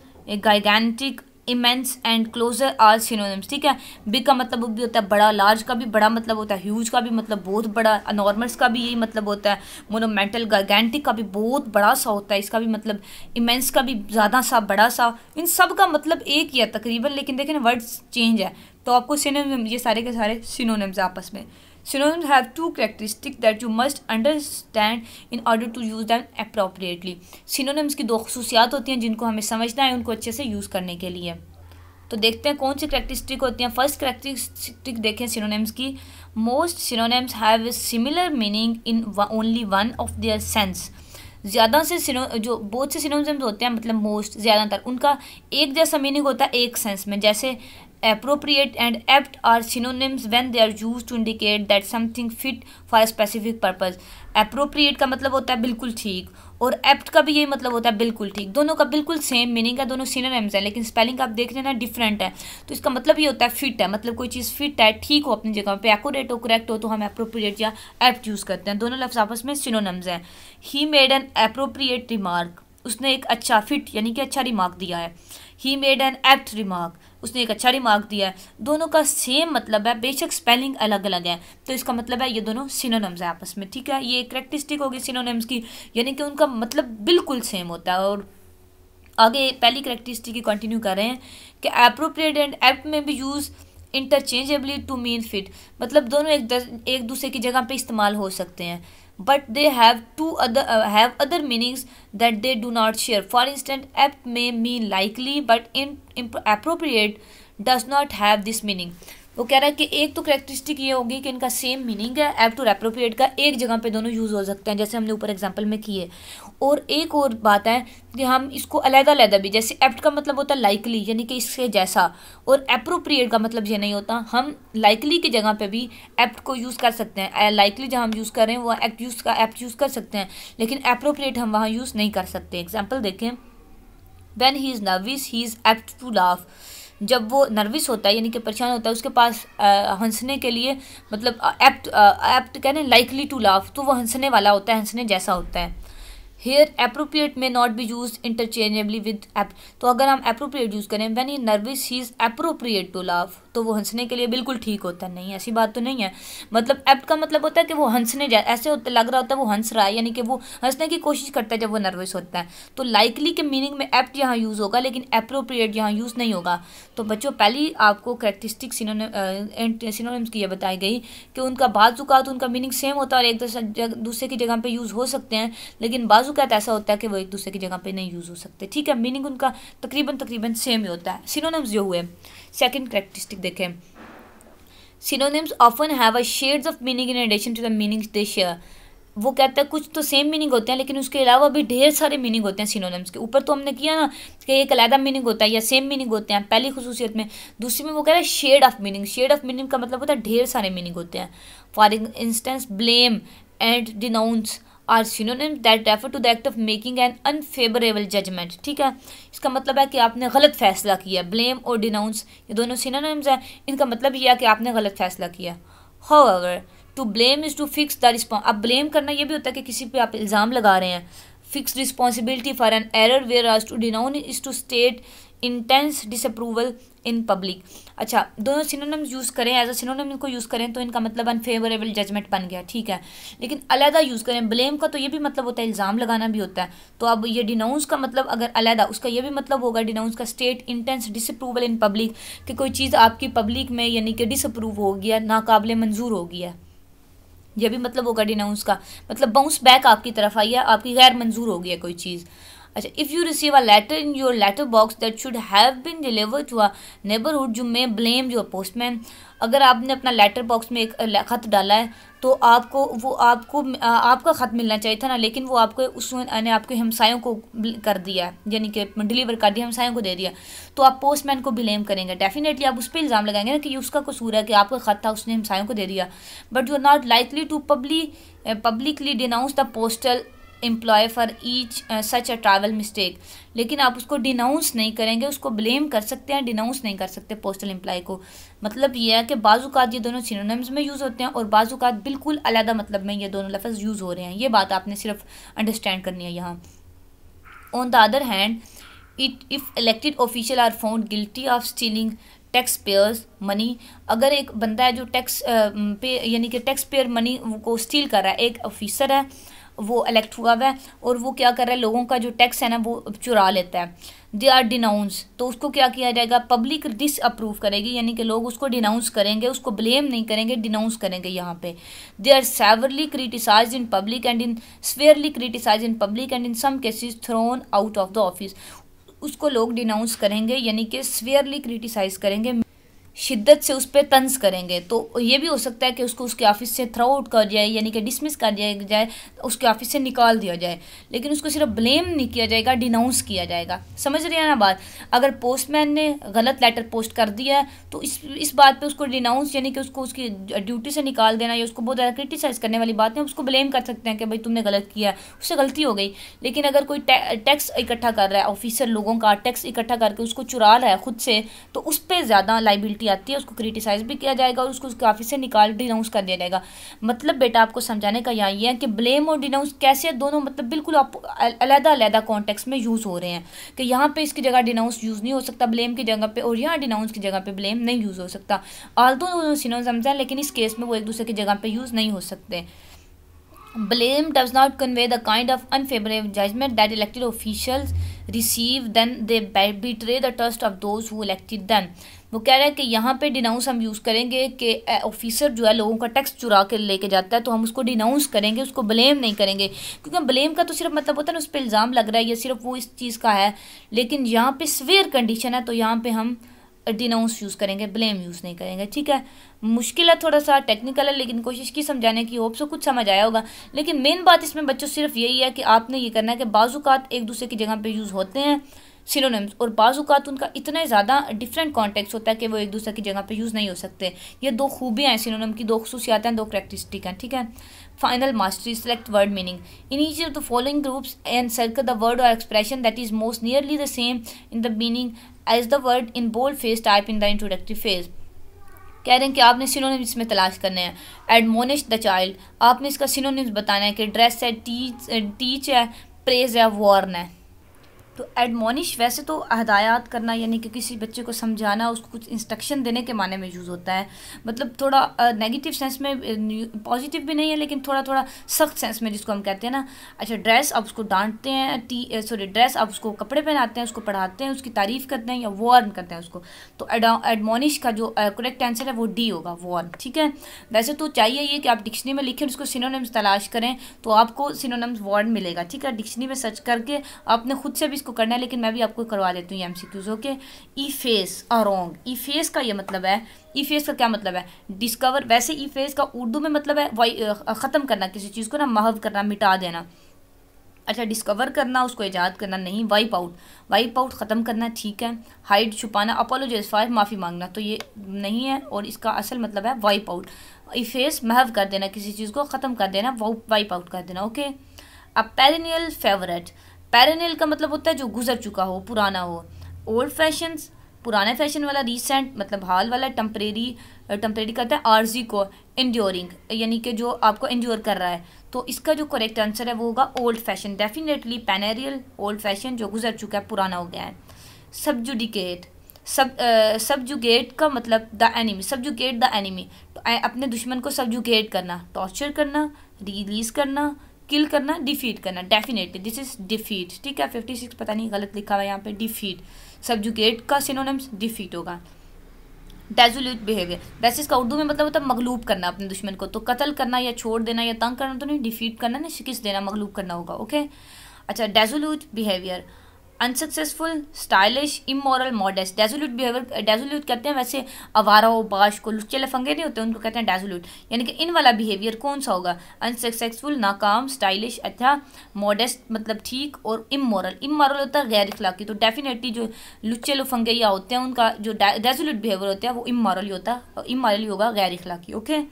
gigantic immense and closer are synonyms ठीक है बिग का मतलब भी होता है बड़ा लार्ज का भी बड़ा मतलब होता है ह्यूज का भी मतलब बहुत बड़ा अनॉर्मल्स का भी यही मतलब होता है मोनोमेंटल गारगेंटिक का भी बहुत बड़ा सा होता है इसका भी मतलब इमेंस का भी ज़्यादा सा बड़ा सा इन सब का मतलब एक ही है तकरीबन लेकिन देखें वर्ड्स चेंज है तो आपको सिनोनिम ये सारे के सारे सिनोनिम्स आपस में synonyms have two characteristics that you must understand in order to use them appropriately synonyms की दो खसूसियात होती हैं जिनको हमें समझना है उनको अच्छे से यूज़ करने के लिए तो देखते हैं कौन सी करैक्टरिस्टिक होती हैं फर्स्ट करैक्टरिस्टिक देखें सिनोनेम्स की most synonyms have similar meaning in only one of their sense ज़्यादा से सिनो जो बहुत से सिनोनिम्स होते हैं मतलब मोस्ट ज़्यादातर उनका एक जैसा मीनिंग होता है एक सेंस में जैसे appropriate and apt are synonyms when they are used to indicate that something fit for a specific purpose appropriate का मतलब होता है बिल्कुल ठीक और apt का भी यही मतलब होता है बिल्कुल ठीक दोनों का बिल्कुल सेम मीनिंग है दोनों सिनोनिम्स हैं लेकिन स्पेलिंग आप देख रहे हैं ना डिफरेंट है तो इसका मतलब ये होता है फिट है मतलब कोई चीज़ फिट है ठीक हो अपनी जगह पे एकोरेट हो करेक्ट हो तो हम अप्रोप्रिएट या एप्ट यूज़ करते हैं दोनों लफ्ज़ आपस में सिनोनिम्स हैं he made an appropriate remark उसने एक अच्छा फिट यानी कि अच्छा रिमार्क दिया है he made an apt remark उसने एक अच्छा रिमार्क दिया है दोनों का सेम मतलब है बेशक स्पेलिंग अलग अलग है तो इसका मतलब है ये दोनों सिनोनम्स हैं आपस में ठीक है ये करेक्टिस्टिक होगी सिनोनम्स की यानी कि उनका मतलब बिल्कुल सेम होता है और आगे पहली करेक्टिस्टिक की कंटिन्यू कर रहे हैं कि अप्रोप्रिएट एंड एप्ट में भी use interchangeably to mean fit मतलब दोनों एक एक दूसरे की जगह पे इस्तेमाल हो सकते हैं but they have two other uh, have other meanings that they do not share for instance apt may mean likely but in, in appropriate does not have this meaning वो कह रहा है कि एक तो करेक्टरिस्टिक ये होगी कि इनका सेम मीनिंग है एप टू एप्रोप्रिएट का एक जगह पे दोनों यूज़ हो सकते हैं जैसे हमने ऊपर एग्जांपल में किए और एक और बात है कि हम इसको अलग अलग भी जैसे एप्ट का मतलब होता है लाइकली यानी कि इससे जैसा और अप्रोप्रिएट का मतलब ये नहीं होता हम लाइकली की जगह पे भी एप्ट को यूज़ कर सकते हैं लाइकली जहाँ हम यूज़ कर रहे हैं वह एक्ट यूज़ का एप्ट यूज़ कर सकते हैं लेकिन अप्रोप्रिएट हम वहाँ यूज़ नहीं कर सकते एग्जाम्पल देखें when he is nervous he is apt to laugh जब वो नर्विस होता है यानी कि परेशान होता है उसके पास हंसने के लिए मतलब एप्ट एप्ट कहने लाइकली टू लाफ तो वो हंसने वाला होता है हंसने जैसा होता है हेयर अप्रोप्रिएट में not be use interchangeably with apt तो अगर हम अप्रोप्रिएट यूज़ करें when he nervous he is appropriate to laugh तो वो हंसने के लिए बिल्कुल ठीक होता नहीं ऐसी बात तो नहीं है मतलब एप्ट का मतलब होता है कि वो हंसने जाए ऐसे होता लग रहा होता है वो हंस रहा है यानी कि वो हंसने की कोशिश करता है जब वो नर्वस होता है तो लाइकली के मीनिंग में एप्ट यहाँ यूज़ होगा लेकिन अप्रोप्रिएट यहाँ यूज़ नहीं होगा तो बच्चों पहली आपको करेक्टरिस्टिक की यह बताई गई कि उनका बाजुकात उनका मीनिंग सेम होता है और एक दूसरे की जगह पर यूज़ हो सकते हैं लेकिन बाजू उनका तो ऐसा होता है कि वो एक दूसरे की जगह पे नहीं यूज़ हो सकते ठीक है मीनिंग उनका तकरीबन तकरीबन सेम ही होता है सिनोनिम्स जो हुए सेकंड करेक्टरिस्टिक देखें synonyms often have a shades of meaning in addition to the meaning they share वो कहता है कुछ तो सेम मीनिंग होते हैं लेकिन उसके अलावा भी ढेर सारे मीनिंग होते हैं सिनोनिम्स के ऊपर तो हमने किया ना कि एक अलहदा मीनिंग होता है या सेम मीनिंग होते हैं पहली खसूसियत में दूसरी में वो कह रहा है shade of meaning shade of meaning का मतलब होता है ढेर सारे मीनिंग होते हैं for instance blame and denounce are synonym that refer to the act of making an unfavourable judgment ठीक है इसका मतलब है कि आपने गलत फैसला किया ब्लेम और डिनाउंस ये दोनों सिनोनिम्स हैं इनका मतलब यह है कि आपने गलत फैसला किया however to blame is to fix the response अब ब्लेम करना ये भी होता है कि किसी पर आप इल्ज़ाम लगा रहे हैं fix responsibility for an error whereas to denounce is to state intense disapproval in public अच्छा दोनों सिनोनम यूज़ करें एज अ सिनोनम इनको यूज़ करें तो इनका मतलब अनफेवरेबल जजमेंट बन गया ठीक है लेकिन अलहदा यूज़ करें ब्लेम का तो ये भी मतलब होता है इल्ज़ाम लगाना भी होता है तो अब ये डिनाउंस का मतलब अगर अलहदा उसका ये भी मतलब होगा डिनाउंस का state intense disapproval in public कि कोई चीज़ आपकी पब्लिक में यानी कि डिसअप्रूव हो गया नाकबले मंजूर हो गया यह भी मतलब होगा डिनाउंस का मतलब बाउंस बैक आपकी तरफ आई है आपकी गैर मंजूर हो गया कोई चीज़ अच्छा if you receive a letter in your letter box that should have been delivered to a neighbourhood जो मे ब्लेम योर पोस्टमैन अगर आपने अपना लेटर बॉक्स में एक ख़त डाला है तो आपको वो आपको आपका ख़त मिलना चाहिए था ना लेकिन वो आपको उस ने आपके हमसायों को कर दिया यानी कि डिलीवर कर दिया हमसायों को दे दिया तो आप पोस्टमैन को ब्लेम करेंगे डेफिनेटली आप उस पर इल्ज़ाम लगाएंगे ना कि उसका कसूर है कि आपका ख़त था उसने हमसायों को दे दिया but you are not likely to public publicly denounce the postal employ for each such a travel mistake लेकिन आप उसको डिनाउंस नहीं करेंगे उसको ब्लेम कर सकते हैं डिनाउंस नहीं कर सकते पोस्टल एम्प्लॉय को मतलब ये है कि बाजूकात ये दोनों सिनोनिम्स में यूज़ होते हैं और बाजूकात बिल्कुल अलहदा मतलब में ये दोनों लफ्ज़ यूज़ हो रहे हैं ये बात आपने सिर्फ अंडरस्टैंड करनी है यहाँ on the other hand it if elected official are found guilty of stealing tax payers money अगर एक बंदा है जो टैक्स uh, पे यानी कि टैक्स पेयर मनी को स्टील कर रहा है एक ऑफिसर है वो इलेक्ट हुआ हुआ है और वो क्या कर रहा है लोगों का जो टैक्स है ना वो चुरा लेता है दे आर डिनाउंस तो उसको क्या किया जाएगा पब्लिक डिसअप्रूव करेगी यानी कि लोग उसको डिनाउंस करेंगे उसको ब्लेम नहीं करेंगे डिनाउंस करेंगे यहाँ पे they are severely criticise in public and in severely criticise in public and in some cases thrown out of the office उसको लोग डिनाउंस करेंगे यानी कि स्वेयरली क्रिटिसाइज करेंगे शिद्दत से उस पर तंज करेंगे तो ये भी हो सकता है कि उसको उसके ऑफिस से थ्रो आउट कर जाए यानी कि डिसमिस कर दिया जाए उसके ऑफिस से निकाल दिया जाए लेकिन उसको सिर्फ ब्लेम नहीं किया जाएगा डिनाउंस किया जाएगा समझ रहे हैं ना बात अगर पोस्टमैन ने गलत लेटर पोस्ट कर दिया है तो इस इस बात पे उसको डिनाउंस यानी कि उसको उसकी ड्यूटी से निकाल देना या उसको बहुत ज़्यादा क्रिटिसाइज़ करने वाली बात है उसको ब्लेम कर सकते हैं कि भाई तुमने गलत किया उससे गलती हो गई लेकिन अगर कोई टैक्स इकट्ठा कर रहा है ऑफिसर लोगों का टैक्स इकट्ठा करके उसको चुरा रहा है खुद से तो उस पर ज़्यादा लाइबिलिटी गलती आती है उसको क्रिटिसाइज भी किया जाएगा और उसको काफ़ी से निकाल डिनाउंस कर दिया जाएगा मतलब बेटा आपको समझाने का यहाँ ये है कि ब्लेम और डिनाउंस कैसे दोनों मतलब बिल्कुल आप अलहदा अलहदा कॉन्टेक्स में यूज़ हो रहे हैं कि यहाँ पर इसकी जगह डिनाउंस यूज़ नहीं हो सकता ब्लेम की जगह पर और यहाँ डिनाउंस की जगह पर ब्लेम नहीं यूज़ हो सकता आल तो दोनों सिनोजम्स समझा लेकिन इस केस में वो एक दूसरे की जगह पर यूज़ नहीं हो सकते blame does not convey the kind of unfavorable judgment that elected official receive then they betray the trust of those who elected then वो कह रहा है कि यहाँ पे डिनाउंस हम यूज़ करेंगे कि ऑफिसर जो है लोगों का टैक्स चुरा कर लेके जाता है तो हम उसको डिनाउंस करेंगे उसको ब्लेम नहीं करेंगे क्योंकि ब्लेम का तो सिर्फ मतलब होता है ना उस पर इल्ज़ाम लग रहा है या सिर्फ वो इस चीज़ का है लेकिन यहाँ पर स्वेयर कंडीशन है तो यहाँ पर हम डिनाउंस यूज़ करेंगे ब्लेम यूज़ नहीं करेंगे ठीक है मुश्किल है थोड़ा सा टेक्निकल है लेकिन कोशिश की समझाने की होप से कुछ समझ आया होगा लेकिन मेन बात इसमें बच्चों सिर्फ यही है कि आपने ये करना है कि बाजूकात एक दूसरे की जगह पे यूज़ होते हैं सिनोनिम्स और बाजूकात उनका इतना ज़्यादा डिफरेंट कॉन्टेक्स होता है कि वो एक दूसरे की जगह पर यूज़ नहीं हो सकते ये दो खूबियाँ हैं सिनोनम की दो खसूसियात हैं दो करेक्टरिस्टिक हैं ठीक है final mastery select word meaning in each of the following groups and circle the word or expression that is most nearly the same in the meaning as the word in bold face type in the introductory phrase कह रहे हैं कि आपने सिनोनिम्स इसमें तलाश करने हैं एडमोनिश द चाइल्ड आपने इसका सिनोनिम्स बताना है कि ड्रेस है टीच टीच है प्रेज है वॉर्न है तो एडमोनिश वैसे तो हदायत करना यानी कि किसी बच्चे को समझाना उसको कुछ इंस्ट्रक्शन देने के माने में यूज़ होता है मतलब थोड़ा नेगेटिव सेंस में पॉजिटिव भी नहीं है लेकिन थोड़ा थोड़ा सख्त सेंस में जिसको हम कहते हैं ना अच्छा ड्रेस आप उसको डांटते हैं टी सॉरी ड्रेस आप उसको कपड़े पहनाते हैं उसको पढ़ाते हैं उसकी तारीफ़ करते हैं या वार्न करते हैं उसको तो एडमोनिश का जो करेक्ट आंसर है वो डी होगा वार्न ठीक है वैसे तो चाहिए ये कि आप डिक्शनरी में लिखें उसको सिनोनम्स तलाश करें तो आपको सिनोनम्स वार्न मिलेगा ठीक है डिक्शनरी में सर्च करके आपने खुद से भी इसको करना है लेकिन मैं भी आपको करवा देती हूँ ये M C Qs okay efface a wrong efface का ये मतलब है ई फेस का क्या मतलब है डिस्कवर वैसे ई फेस का उर्दू में मतलब है वाई ख़त्म करना किसी चीज़ को ना महव करना मिटा देना अच्छा डिस्कवर करना उसको ईजाद करना नहीं वाइप आउट वाइप आउट ख़त्म करना ठीक है हाइड छुपाना अपोलो फाइव माफ़ी मांगना तो ये नहीं है और इसका असल मतलब है वाइप आउट इफेस महव कर देना किसी चीज़ को ख़त्म कर देना वाइप आउट कर देना okay a perennial favourite perennial का मतलब होता है जो गुजर चुका हो पुराना हो ओल्ड फैशन पुराने फैशन वाला रिसेंट मतलब हाल वाला टम्परेरी टम्परेरी कहता है आरजी को इंड्योरिंग यानी कि जो आपको इंड्योर कर रहा है तो इसका जो करेक्ट आंसर है वो होगा old fashion definitely perennial old fashion जो गुजर चुका है पुराना हो गया है सब्जुडिकेट सब सबजुगेट का मतलब the enemy subjugate the enemy अपने दुश्मन को सबजुगेट करना टॉर्चर करना रिलीज करना किल करना डिफीट करना डेफिनेटली दिस इज डिफीट ठीक है फिफ्टी सिक्स पता नहीं गलत लिखा हुआ है यहाँ पे डिफीट सब्जुकेट का सिनोनम्स डिफीट होगा डेजोल्यूट बिहेवियर वैसे इसका उर्दू में मतलब होता है मगलूब करना अपने दुश्मन को तो कत्ल करना या छोड़ देना या तंग करना तो नहीं डिफीट करना ना शिकस्त देना मगलूब करना होगा ओके अच्छा dissolute behaviour unsuccessful stylish immoral modest dissolute behaviour dissolute कहते हैं वैसे अवारा हो बाश को लुच्चे लफंगे नहीं होते उनको कहते हैं डेजोल्यूट यानी कि इन वाला बिहेवियर कौन सा होगा अनसक्सेसफुल नाकाम स्टाइलिश अच्छा मॉडेस्ट मतलब ठीक और इमोरल इमोरल होता है गैर इखलाकी तो डेफिनेटली जो लुच्चे लफंगे या होते हैं उनका जो डेजोल्यूट बिहेवियर होता है वो इमोरल ही होता है इमोरल ही होगा गैर इखलाकी okay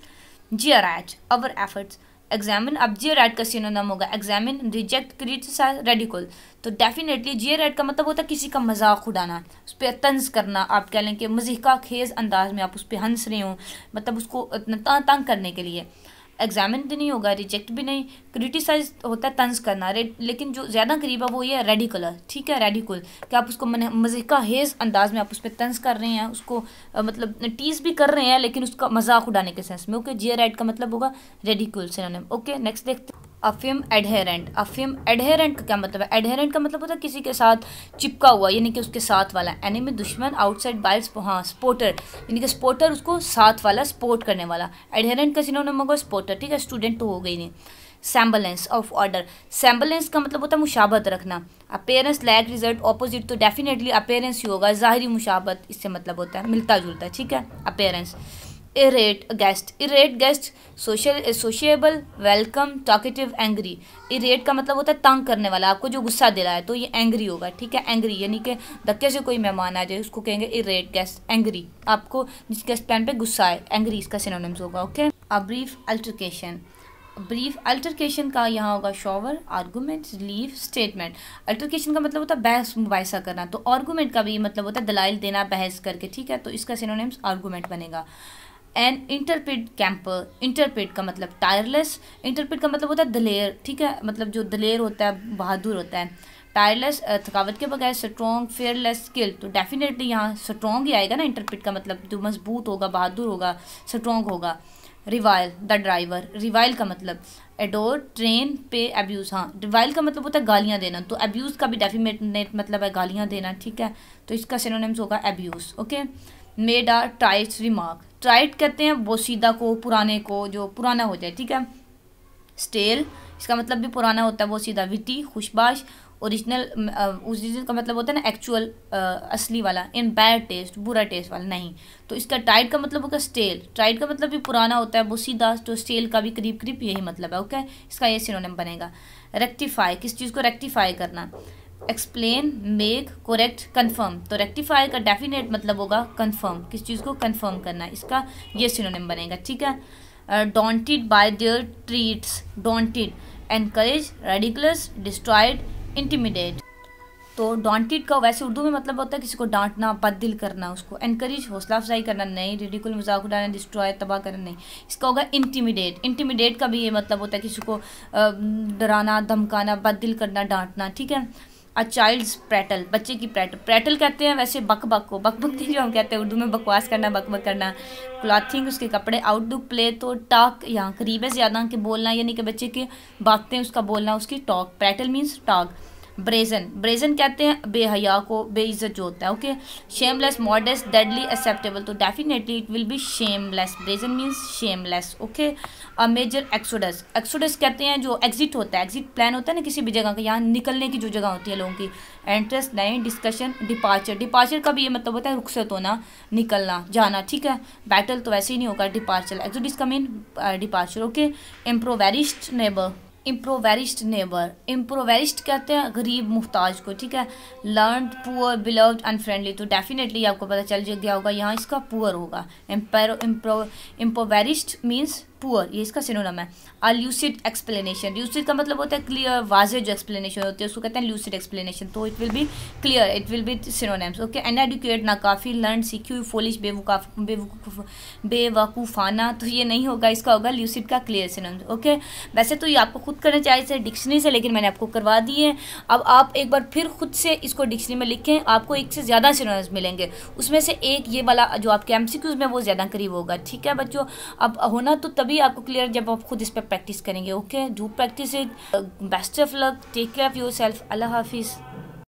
G R H our efforts examine अब जियर एड का सिनोनम होगा एग्जामिन रिजेक्ट क्रिएट्स रेडिकल तो डेफिनेटली जियर एड का मतलब होता है किसी का मजाक उड़ाना उस पर तंज करना आप कह लें कि मजीका खेज अंदाज में आप उस पर हंस रहे हो मतलब उसको तंग करने के लिए एग्जामिन तो भी नहीं होगा रिजेक्ट भी नहीं क्रिटिसाइज होता है तंज करना रेड लेकिन जो ज़्यादा करीब है वो ये रेडिकुलर ठीक है रेडिकुल कि आप उसको मजेका हेज अंदाज में आप उस पर तंज कर रहे हैं उसको आ, मतलब टीज भी कर रहे हैं लेकिन उसका मजाक उड़ाने के सेंस में ओके जी रेड का मतलब होगा रेडिकुल सिनोनिम ओके नेक्स्ट देखते अफियम एडहेरेंट अफियम एडहेरेंट का क्या मतलब है एडहेरेंट का मतलब होता है किसी के साथ चिपका हुआ यानी कि उसके साथ वाला एनिमी दुश्मन आउटसाइड बाइल हाँ स्पोर्टर यानी कि स्पोर्टर उसको साथ वाला स्पोर्ट करने वाला एडहेरेंट का जिन्होंने मगर स्पोर्टर ठीक है स्टूडेंट तो हो गई नहीं सैम्बलेंस ऑफ ऑर्डर सैम्बलेंस का मतलब होता है मुशाबत रखना अपेयरेंस लैक रिजल्ट ऑपोजिट तो डेफिनेटली अपेयरेंस ही होगा ज़ाहरी मुशाबत इससे मतलब होता है मिलता जुलता ठीक है appearance irate guest irate guest social sociable welcome talkative angry irate का मतलब होता है तंग करने वाला आपको जो गुस्सा है तो ये एंग्री होगा ठीक है एंग्री यानी कि धक्के से कोई मेहमान आ जाए उसको कहेंगे इरेट गेस्ट एंग्री आपको जिस गेस्ट पैन पे गुस्सा है एंग्री इसका सिनोनिम्स होगा okay a brief altercation brief altercation का यहाँ होगा shower argument relief statement altercation का मतलब होता है बहस मुबासा करना तो आर्गूमेंट का भी मतलब होता है दलाइल देना बहस करके ठीक है तो इसका सिनोनिम्स आर्गूमेंट बनेगा एन इंटरपिड कैंपर इंटरपिड का मतलब टायरलेस इंटरपिड का मतलब होता है दलेर ठीक है मतलब जो दलेर होता है बहादुर होता है टायरलेस थकावट के बगैर स्ट्रॉन्ग फेयरलेस स्किल तो डेफिनेटली यहाँ स्ट्रॉन्ग ही आएगा ना इंटरप्रिट का मतलब जो मजबूत होगा बहादुर होगा स्ट्रॉन्ग होगा रिवाइल द ड्राइवर रिवाइल का मतलब एडोर ट्रेन पे एब्यूज़ हाँ रिवाइल का मतलब होता है गालियाँ देना तो एब्यूज़ का भी डेफिनेट मतलब है गालियाँ देना ठीक है तो इसका सिनोनिम्स होगा abuse okay made are trites remark trite कहते हैं बोसीदा को पुराने को जो पुराना हो जाए ठीक है स्टेल इसका मतलब भी पुराना होता है बोसीदा विटी खुशबाश ओरिजिनल चीज़ का मतलब होता है ना एक्चुअल असली वाला इन बैड टेस्ट बुरा टेस्ट वाला नहीं तो इसका टाइट का मतलब होगा स्टेल टाइट का मतलब भी पुराना होता है बोसीदा तो स्टेल का भी करीब करीब यही मतलब है ओके इसका ये सिनोनिम बनेगा रेक्टिफाई किस चीज़ को रेक्टिफाई करना एक्सप्लेन मेक कोरेक्ट कन्फर्म तो रेक्टिफाई का डेफिनेट मतलब होगा कन्फर्म किस चीज़ को कन्फर्म करना इसका ये सिनोनिम बनेगा ठीक है daunted by their threats daunted encourage ridiculous destroyed intimidated तो डॉन्टिड का वैसे उर्दू में मतलब होता है किसी को डांटना बददिल करना उसको एनकरेज हौसला अफजाई करना नहीं रेडिकुल मजाक उड़ाना डिस्ट्रॉय तबाह करना नहीं इसका होगा इंटीमिडेट इंटीमिडेट का भी ये मतलब होता है किसी को uh, डराना धमकाना बदल करना डांटना ठीक है अ चाइल्ड्स प्रैटल बच्चे की प्रैटल प्रैटल कहते हैं वैसे बक बक को बक बक जो हम कहते हैं उर्दू में बकवास करना बक बक करना क्लॉथिंग उसके कपड़े आउट डू प्ले तो टॉक यहाँ करीब है ज़्यादा के बोलना यानी कि बच्चे के बातें उसका बोलना उसकी talk prattle means talk brazen brazen कहते हैं बेहया को बेइज्जत जो होता है okay shameless modest deadly acceptable तो definitely it will be shameless brazen means shameless okay a major exodus exodus कहते हैं जो एग्जिट होता है एग्जिट प्लान होता है ना किसी भी जगह का यहाँ निकलने की जो जगह होती है लोगों की एंट्रेस नए डिस्कशन डिपार्चर डिपार्चर का भी ये मतलब होता है रुखसत होना निकलना जाना ठीक है बैटल तो वैसे ही नहीं होगा डिपार्चर एक्सोडिस का mean departure okay impoverished neighbour impoverished neighbour impoverished कहते हैं गरीब मुहताज को ठीक है लर्न पुअर बिलव्ड अनफ्रेंडली तो डेफिनेटली आपको पता चल गया होगा यहाँ इसका पुअर होगा इम्प्रो इम्प्रोवेरिस्ट मीन्स पुअर ये इसका सिनोनम है अ ल्यूसिड एक्सप्लेनेशन ल्यूसिड का मतलब होता है क्लियर वाजे जो एक्सप्लेनेशन होती है उसको कहते हैं ल्यूसिड एक्सप्लेनेशन तो it will be clear it will be synonyms okay ना काफी लर्न सीखी हुई फोलिश बेवकूफ बेवकूफ़ाना तो ये नहीं होगा इसका होगा ल्यूसिड का क्लियर सिनोनम ओके वैसे तो ये आपको खुद करना चाहिए डिक्शनरी से लेकिन मैंने आपको करवा दी है अब आप एक बार फिर खुद से इसको डिक्शनरी में लिखें आपको एक से ज़्यादा सिनोनम्स मिलेंगे उसमें से एक ये वाला जो आपके एम में वो ज़्यादा करीब होगा ठीक है बच्चों अब होना तो तभी भी आपको क्लियर जब आप खुद इस पर प्रैक्टिस करेंगे okay do practice it best of luck take care of yourself अल्लाह हाफिज़